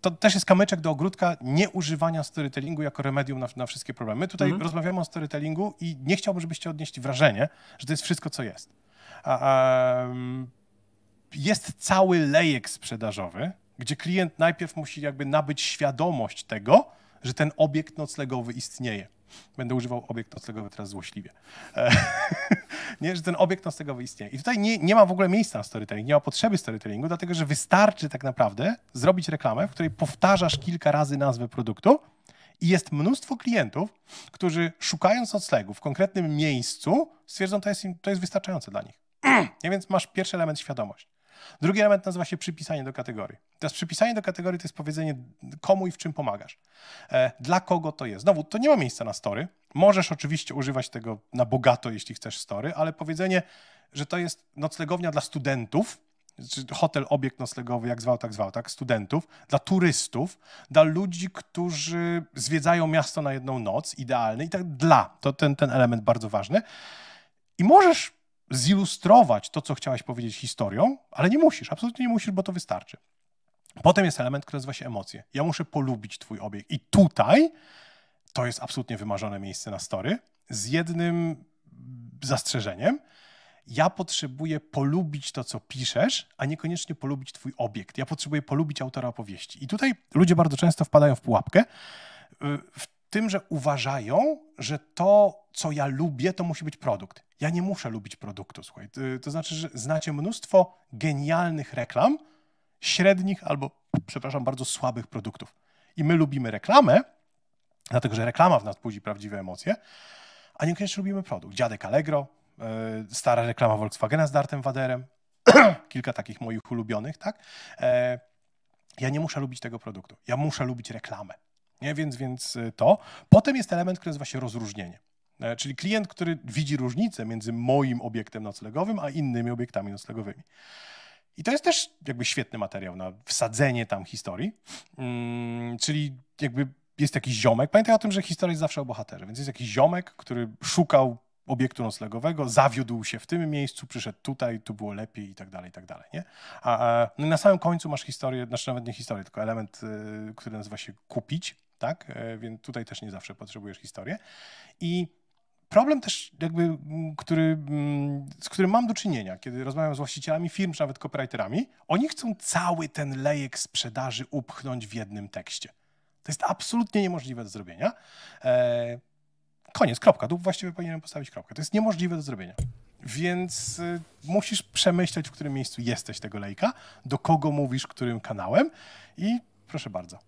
to też jest kamyczek do ogródka nieużywania storytellingu jako remedium na, na wszystkie problemy. My tutaj mhm. rozmawiamy o storytellingu i nie chciałbym, żebyście odnieśli wrażenie, że to jest wszystko, co jest. A, jest cały lejek sprzedażowy, gdzie klient najpierw musi jakby nabyć świadomość tego, że ten obiekt noclegowy istnieje. Będę używał obiekt noclegowy teraz złośliwie. E, nie, że ten obiekt noclegowy istnieje. I tutaj nie, nie ma w ogóle miejsca na storytelling, nie ma potrzeby storytellingu, dlatego że wystarczy tak naprawdę zrobić reklamę, w której powtarzasz kilka razy nazwę produktu i jest mnóstwo klientów, którzy szukając noclegu w konkretnym miejscu stwierdzą, to jest, to jest wystarczające dla nich. Nie, więc masz pierwszy element świadomość. Drugi element nazywa się przypisanie do kategorii. Teraz przypisanie do kategorii to jest powiedzenie komu i w czym pomagasz. E, dla kogo to jest. Znowu, to nie ma miejsca na story. Możesz oczywiście używać tego na bogato, jeśli chcesz story, ale powiedzenie, że to jest noclegownia dla studentów, hotel, obiekt noclegowy, jak zwał, tak zwał, tak, studentów, dla turystów, dla ludzi, którzy zwiedzają miasto na jedną noc, idealny i tak dla, to ten, ten element bardzo ważny. I możesz zilustrować to, co chciałaś powiedzieć historią, ale nie musisz, absolutnie nie musisz, bo to wystarczy. Potem jest element, który nazywa się emocje. Ja muszę polubić twój obiekt. I tutaj to jest absolutnie wymarzone miejsce na story z jednym zastrzeżeniem. Ja potrzebuję polubić to, co piszesz, a niekoniecznie polubić twój obiekt. Ja potrzebuję polubić autora opowieści. I tutaj ludzie bardzo często wpadają w pułapkę, y, w tym, że uważają, że to, co ja lubię, to musi być produkt. Ja nie muszę lubić produktu, słuchaj. To znaczy, że znacie mnóstwo genialnych reklam, średnich albo, przepraszam, bardzo słabych produktów. I my lubimy reklamę, dlatego że reklama w nas budzi prawdziwe emocje, a niekoniecznie lubimy produkt. Dziadek Allegro, e, stara reklama Volkswagena z Dartem Waderem, kilka takich moich ulubionych, tak? E, ja nie muszę lubić tego produktu, ja muszę lubić reklamę. Nie? Więc, więc y, to. Potem jest element, który nazywa się rozróżnienie. E, czyli klient, który widzi różnicę między moim obiektem noclegowym, a innymi obiektami noclegowymi. I to jest też jakby świetny materiał na wsadzenie tam historii. Mm, czyli jakby jest jakiś ziomek. Pamiętaj o tym, że historia jest zawsze o bohaterze. Więc jest jakiś ziomek, który szukał obiektu noclegowego, zawiódł się w tym miejscu, przyszedł tutaj, tu było lepiej i tak dalej, i tak dalej, nie? A, a no na samym końcu masz historię, znaczy nawet nie historię, tylko element, y, który nazywa się kupić, tak? E, więc tutaj też nie zawsze potrzebujesz historię. I problem też jakby, mm, który, mm, z którym mam do czynienia, kiedy rozmawiam z właścicielami firm, czy nawet copywriterami, oni chcą cały ten lejek sprzedaży upchnąć w jednym tekście. To jest absolutnie niemożliwe do zrobienia. E, koniec, kropka. Tu właściwie powinienem postawić kropkę. To jest niemożliwe do zrobienia. Więc y, musisz przemyśleć, w którym miejscu jesteś tego lejka, do kogo mówisz, którym kanałem i proszę bardzo.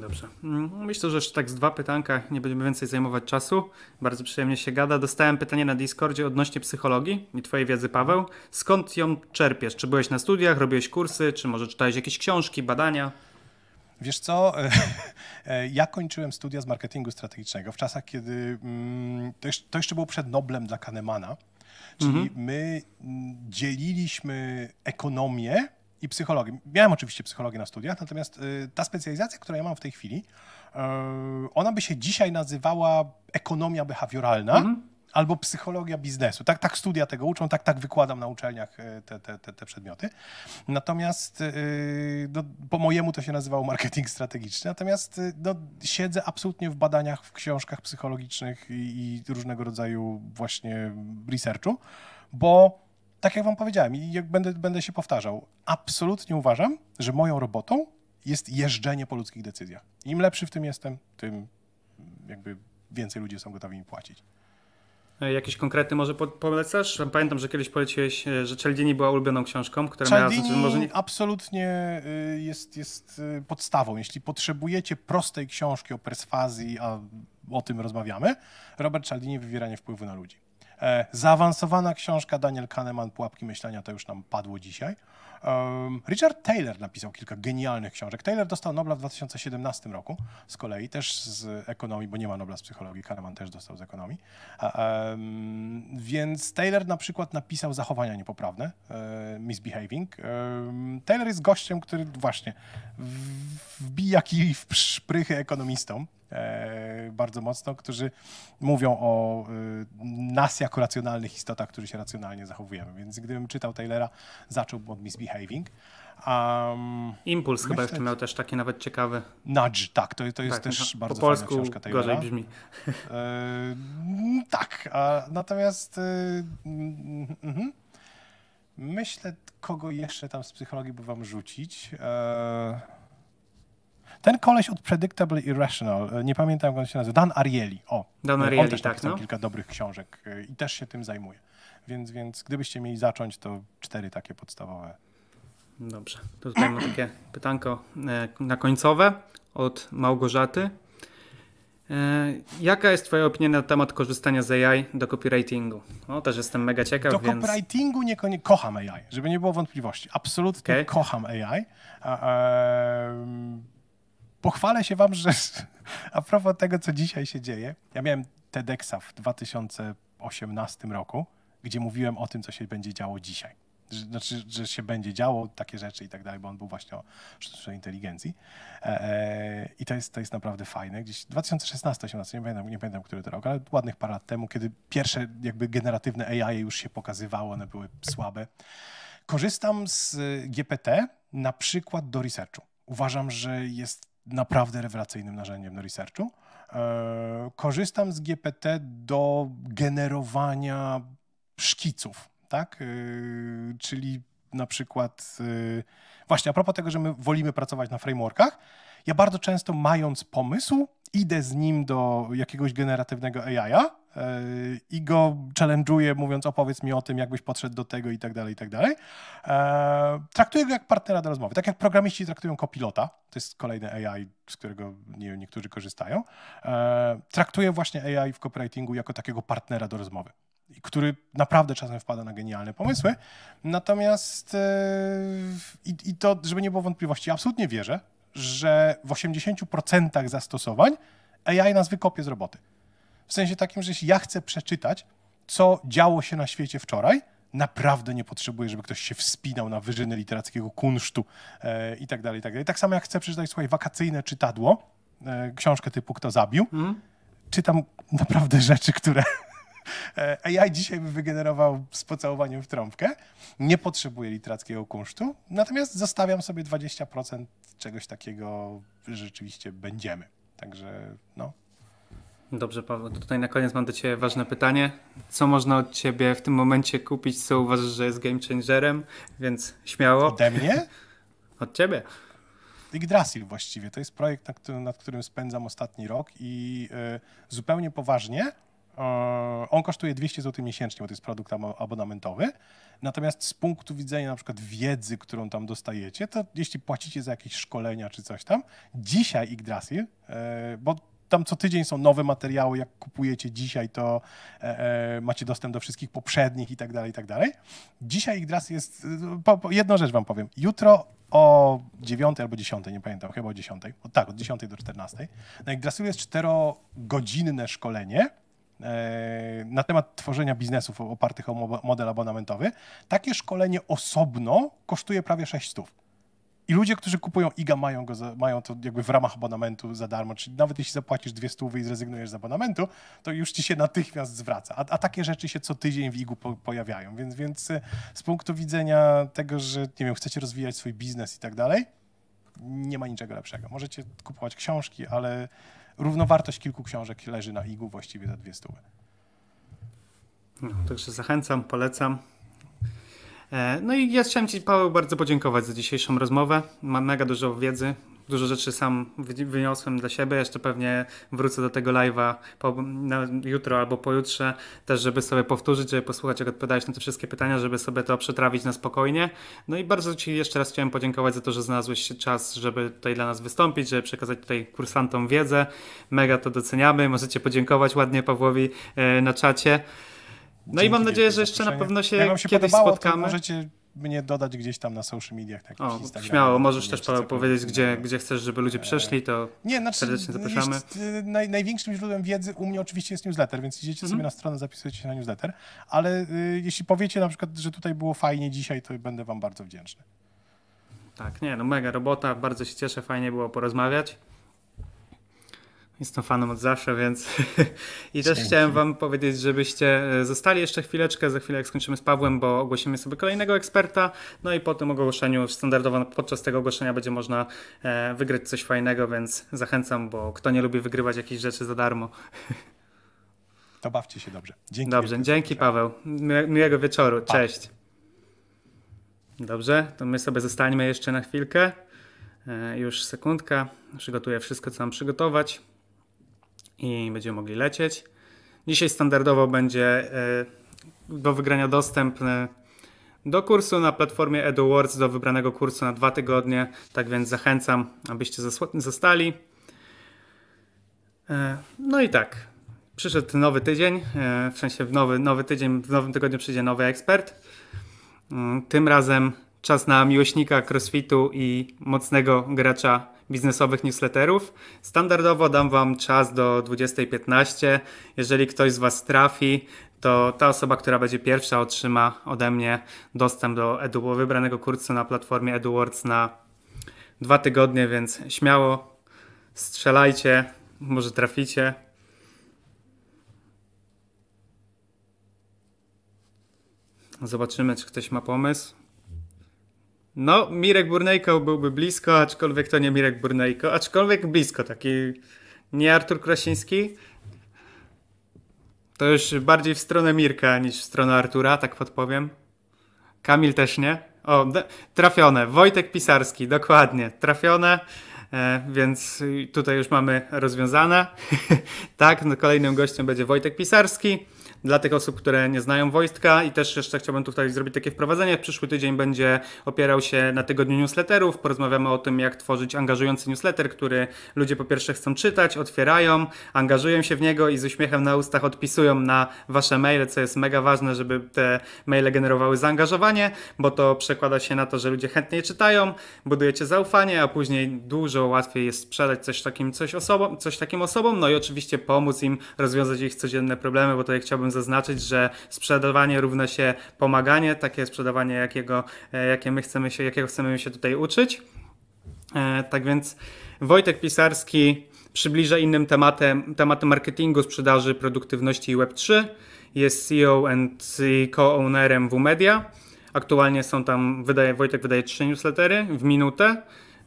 Dobrze. Mm, myślę, że jeszcze tak z dwa pytanka, nie będziemy więcej zajmować czasu. Bardzo przyjemnie się gada. Dostałem pytanie na Discordzie odnośnie psychologii i Twojej wiedzy, Paweł. Skąd ją czerpiesz? Czy byłeś na studiach, robiłeś kursy, czy może czytałeś jakieś książki, badania? Wiesz co, e, ja kończyłem studia z marketingu strategicznego w czasach, kiedy mm, to jeszcze było przed Noblem dla Kahnemana, czyli mhm. my mm, dzieliliśmy ekonomię i psychologię. Miałem oczywiście psychologię na studiach, natomiast y, ta specjalizacja, którą ja mam w tej chwili, y, ona by się dzisiaj nazywała ekonomia behawioralna. Mhm albo psychologia biznesu. Tak, tak studia tego uczą, tak, tak wykładam na uczelniach y, te, te, te, te przedmioty. Natomiast no, po mojemu to się nazywało marketing strategiczny, natomiast no, siedzę absolutnie w badaniach, w książkach psychologicznych i, i różnego rodzaju właśnie researchu, bo tak jak wam powiedziałem i jak będę, będę się powtarzał, absolutnie uważam, że moją robotą jest jeżdżenie po ludzkich decyzjach. Im lepszy w tym jestem, tym mm, jakby więcej ludzi są gotowi mi płacić. No jakieś konkretny? może polecasz? Pamiętam, że kiedyś poleciłeś, e, że Cialdini była ulubioną książką, która Cialdini miała... Znaczy, może nie... absolutnie y, jest, jest y, podstawą. Jeśli potrzebujecie prostej książki o perswazji, a o tym rozmawiamy, Robert Cialdini, Wywieranie wpływu na ludzi. E, zaawansowana książka Daniel Kahneman, Pułapki myślenia, to już nam padło dzisiaj. Richard Taylor napisał kilka genialnych książek. Taylor dostał Nobla w 2017 roku, z kolei też z ekonomii, bo nie ma Nobla z psychologii, Kahneman też dostał z ekonomii. Więc Taylor na przykład napisał Zachowania niepoprawne, e, Misbehaving. Taylor jest gościem, który właśnie wbija kij w szprychy ekonomistom e, bardzo mocno, którzy mówią o y, nas jako racjonalnych istotach, którzy się racjonalnie zachowujemy. Więc gdybym czytał Taylora, zacząłbym od Misbehaving. Um, Impuls chyba jeszcze miał też taki nawet ciekawy. Nudge, tak, to, to jest tak, też no, bardzo po polsku fajna książka Taylora. gorzej brzmi. E, mm, tak, a, natomiast e, mm, mm, myślę, kogo jeszcze tam z psychologii by wam rzucić. E, ten koleś od Predictable Irrational, e, nie pamiętam jak on się nazywa, Dan Ariely. O, Dan e, Ariely, on też tak, no. kilka dobrych książek e, i też się tym zajmuje. Więc, więc gdybyście mieli zacząć, to cztery takie podstawowe. Dobrze, to tutaj mam takie pytanko na końcowe od Małgorzaty. Jaka jest Twoja opinia na temat korzystania z AI do copywritingu? No, też jestem mega ciekaw. Do więc... copywritingu niekoniecznie kocham AI, żeby nie było wątpliwości. Absolutnie okay. kocham AI. A, a, pochwalę się wam, że a propos tego, co dzisiaj się dzieje, ja miałem TEDxa w 2018 roku, gdzie mówiłem o tym, co się będzie działo dzisiaj. Znaczy, że się będzie działo, takie rzeczy i tak dalej, bo on był właśnie o sztucznej inteligencji. E, e I to jest, to jest naprawdę fajne. Gdzieś 2016-2018, nie pamiętam, nie pamiętam, który to rok, ale ładnych parę lat temu, kiedy pierwsze jakby generatywne AI już się pokazywały, one były słabe. Korzystam z GPT na przykład do researchu. Uważam, że jest naprawdę rewelacyjnym narzędziem do researchu. E, korzystam z GPT do generowania szkiców, tak? E, czyli na przykład, e, właśnie a propos tego, że my wolimy pracować na frameworkach, ja bardzo często mając pomysł, idę z nim do jakiegoś generatywnego AI-a e, i go challenge'uję, mówiąc opowiedz mi o tym, jakbyś podszedł do tego i tak dalej, i tak dalej. E, traktuję go jak partnera do rozmowy. Tak jak programiści traktują kopilota, to jest kolejny AI, z którego nie, niektórzy korzystają. E, traktuję właśnie AI w copywritingu jako takiego partnera do rozmowy który naprawdę czasem wpada na genialne pomysły. Natomiast i, i, to, żeby nie było wątpliwości, absolutnie wierzę, że w 80% zastosowań AI nas wykopie z roboty. W sensie takim, że jeśli ja chcę przeczytać, co działo się na świecie wczoraj, naprawdę nie potrzebuję, żeby ktoś się wspinał na wyżyny literackiego kunsztu e, i tak dalej, i tak dalej. Tak samo jak chcę przeczytać, swoje wakacyjne czytadło, e, książkę typu Kto zabił, mm. czytam naprawdę rzeczy, które E, AI dzisiaj by wygenerował z pocałowaniem w trąbkę. Nie potrzebuję literackiego kunsztu, natomiast zostawiam sobie 20% czegoś takiego rzeczywiście będziemy. Także no, Dobrze, Paweł, tutaj na koniec mam do Ciebie ważne pytanie. Co można od Ciebie w tym momencie kupić, co uważasz, że jest game changerem? Więc śmiało. Ode mnie? od Ciebie. Yggdrasil właściwie. To jest projekt, nad którym, nad którym spędzam ostatni rok i yy, zupełnie poważnie E, on kosztuje 200 zł miesięcznie, bo to jest produkt abonamentowy. Natomiast z punktu widzenia na przykład wiedzy, którą tam dostajecie, to jeśli płacicie za jakieś szkolenia czy coś tam, dzisiaj Yggdrasil, e, bo tam co tydzień są nowe materiały, jak kupujecie dzisiaj, to e, macie dostęp do wszystkich poprzednich i tak dalej, i tak dalej. Dzisiaj Yggdrasil jest, jedną rzecz wam powiem, jutro o 9 albo 10, nie pamiętam, chyba o 10, o, tak, od 10 do 14. Na Yggdrasilu jest czterogodzinne szkolenie, E, na temat tworzenia biznesów opartych o model abonamentowy, takie szkolenie osobno kosztuje prawie 600. I ludzie, którzy kupują IGA, mają, go za, mają to jakby w ramach abonamentu za darmo. Czyli nawet jeśli zapłacisz dwie stówy i zrezygnujesz z abonamentu, to już ci się natychmiast zwraca. A, a takie rzeczy się co tydzień w IGU po, pojawiają. Więc, więc y, z punktu widzenia tego, że nie wiem, chcecie rozwijać swój biznes i tak dalej, nie ma niczego lepszego. Możecie kupować książki, ale równowartość kilku książek leży na igu właściwie za dwie stóły. No, także zachęcam, polecam. E, no i ja chciałem Ci, Paweł, bardzo podziękować za dzisiejszą rozmowę. Mam mega dużo wiedzy, dużo rzeczy sam wyniosłem dla siebie. Jeszcze pewnie wrócę do tego live'a jutro albo pojutrze, też żeby sobie powtórzyć, żeby posłuchać, jak odpowiadałeś na te wszystkie pytania, żeby sobie to przetrawić na spokojnie. No i bardzo Ci jeszcze raz chciałem podziękować za to, że znalazłeś czas, żeby tutaj dla nas wystąpić, żeby przekazać tutaj kursantom wiedzę. Mega to doceniamy. Możecie podziękować ładnie Pawłowi e, na czacie. No Dzięki i mam nadzieję, że jeszcze na pewno się, się kiedyś spotkamy. możecie mnie dodać gdzieś tam na social mediach. Tak, o, śmiało, możesz też powiedzieć, gdzie, gdzie chcesz, żeby ludzie przeszli, to nie, znaczy, serdecznie zapraszamy. Jest, naj, największym źródłem wiedzy u mnie oczywiście jest newsletter, więc idziecie mhm. sobie na stronę, zapisujecie się na newsletter, ale y, jeśli powiecie na przykład, że tutaj było fajnie dzisiaj, to będę wam bardzo wdzięczny. Tak, nie, no mega robota, bardzo się cieszę, fajnie było porozmawiać. Jestem fanem od zawsze, więc i też chciałem Wam powiedzieć, żebyście e, zostali jeszcze chwileczkę, za chwilę jak skończymy z Pawłem, bo ogłosimy sobie kolejnego eksperta, no i po tym ogłoszeniu, standardowo podczas tego ogłoszenia będzie można e, wygrać coś fajnego, więc zachęcam, bo kto nie lubi wygrywać jakichś rzeczy za darmo. To bawcie się dobrze. Dzięki. Dobrze, dzięki Paweł. Miłego wieczoru. Pa. Cześć. Dobrze, to my sobie zostańmy jeszcze na chwilkę. E, już sekundka. Przygotuję wszystko, co mam przygotować i będziemy mogli lecieć. Dzisiaj standardowo będzie e, do wygrania dostępny do kursu na platformie EduWords, do wybranego kursu na dwa tygodnie. Tak więc zachęcam, abyście zostali. E, no i tak, przyszedł nowy tydzień, e, w sensie w nowy, nowy tydzień, w nowym tygodniu przyjdzie nowy ekspert. Mm, tym razem czas na miłośnika crossfitu i mocnego gracza biznesowych newsletterów. Standardowo dam Wam czas do 20.15. Jeżeli ktoś z Was trafi, to ta osoba, która będzie pierwsza, otrzyma ode mnie dostęp do edu, wybranego kursu na platformie EduWords na dwa tygodnie, więc śmiało strzelajcie, może traficie. Zobaczymy, czy ktoś ma pomysł. No, Mirek Burnejko byłby blisko, aczkolwiek to nie Mirek Burnejko, aczkolwiek blisko, taki nie Artur Krasiński. To już bardziej w stronę Mirka niż w stronę Artura, tak podpowiem. Kamil też nie. O, trafione. Wojtek Pisarski, dokładnie, trafione. E, więc tutaj już mamy rozwiązane. tak, no kolejnym gościem będzie Wojtek Pisarski dla tych osób, które nie znają wojska i też jeszcze chciałbym tutaj zrobić takie wprowadzenie. Przyszły tydzień będzie opierał się na tygodniu newsletterów. Porozmawiamy o tym, jak tworzyć angażujący newsletter, który ludzie po pierwsze chcą czytać, otwierają, angażują się w niego i z uśmiechem na ustach odpisują na wasze maile, co jest mega ważne, żeby te maile generowały zaangażowanie, bo to przekłada się na to, że ludzie chętnie czytają, budujecie zaufanie, a później dużo łatwiej jest sprzedać coś takim, coś osobom, coś takim osobom, no i oczywiście pomóc im rozwiązać ich codzienne problemy, bo to jak chciałbym zaznaczyć, że sprzedawanie równa się pomaganie, takie sprzedawanie, jakiego, e, jakie my chcemy się, jakiego chcemy się tutaj uczyć. E, tak więc Wojtek Pisarski przybliża innym tematem, tematy marketingu, sprzedaży, produktywności i Web3. Jest CEO i co-ownerem WMedia. Aktualnie są tam, wydaje, Wojtek wydaje trzy newslettery w minutę.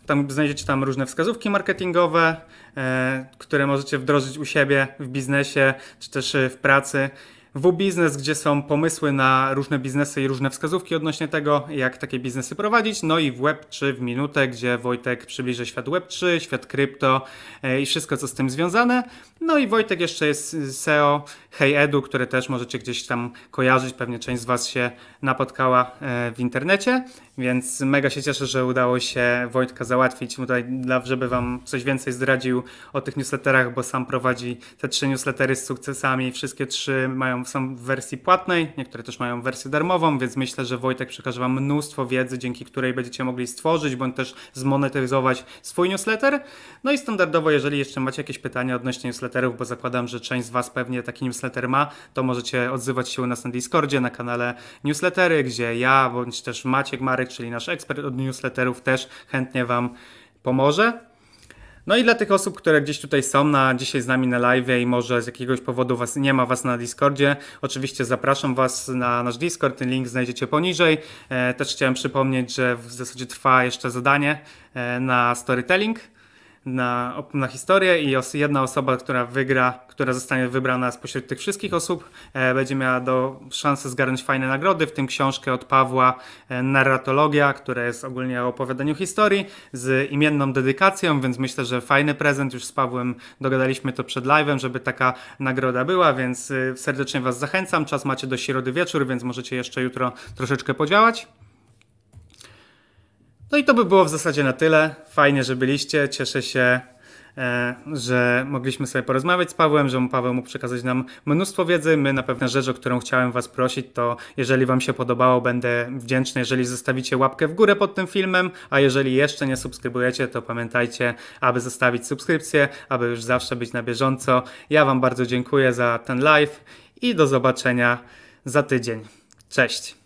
Tam znajdziecie tam różne wskazówki marketingowe, e, które możecie wdrożyć u siebie w biznesie czy też e, w pracy WBiznes, gdzie są pomysły na różne biznesy i różne wskazówki odnośnie tego, jak takie biznesy prowadzić. No i w Web3 w minutę, gdzie Wojtek przybliży świat Web3, świat krypto e, i wszystko, co z tym związane. No i Wojtek jeszcze jest SEO Hey Edu, które też możecie gdzieś tam kojarzyć. Pewnie część z Was się napotkała e, w internecie. Więc mega się cieszę, że udało się Wojtka załatwić. Tutaj, żeby Wam coś więcej zdradził o tych newsletterach, bo sam prowadzi te trzy newslettery z sukcesami. Wszystkie trzy mają, są w wersji płatnej, niektóre też mają wersję darmową, więc myślę, że Wojtek przekaże Wam mnóstwo wiedzy, dzięki której będziecie mogli stworzyć bądź też zmonetyzować swój newsletter. No i standardowo, jeżeli jeszcze macie jakieś pytania odnośnie newsletterów, bo zakładam, że część z Was pewnie taki newsletter ma, to możecie odzywać się u nas na Discordzie, na kanale Newslettery, gdzie ja bądź też Maciek Marek czyli nasz ekspert od newsletterów też chętnie Wam pomoże. No i dla tych osób, które gdzieś tutaj są na, dzisiaj z nami na live i może z jakiegoś powodu was, nie ma Was na Discordzie, oczywiście zapraszam Was na nasz Discord, ten link znajdziecie poniżej. E, też chciałem przypomnieć, że w zasadzie trwa jeszcze zadanie e, na storytelling na, na historię i os, jedna osoba, która wygra, która zostanie wybrana spośród tych wszystkich osób, e, będzie miała do szansy zgarnąć fajne nagrody, w tym książkę od Pawła e, Narratologia, która jest ogólnie o opowiadaniu historii, z imienną dedykacją, więc myślę, że fajny prezent. Już z Pawłem dogadaliśmy to przed live'em, żeby taka nagroda była, więc e, serdecznie Was zachęcam. Czas macie do środy wieczór, więc możecie jeszcze jutro troszeczkę podziałać. No i to by było w zasadzie na tyle. Fajnie, że byliście. Cieszę się, e, że mogliśmy sobie porozmawiać z Pawłem, że Paweł mógł przekazać nam mnóstwo wiedzy. My na pewno rzecz, o którą chciałem Was prosić, to jeżeli Wam się podobało, będę wdzięczny, jeżeli zostawicie łapkę w górę pod tym filmem, a jeżeli jeszcze nie subskrybujecie, to pamiętajcie, aby zostawić subskrypcję, aby już zawsze być na bieżąco. Ja Wam bardzo dziękuję za ten live i do zobaczenia za tydzień. Cześć!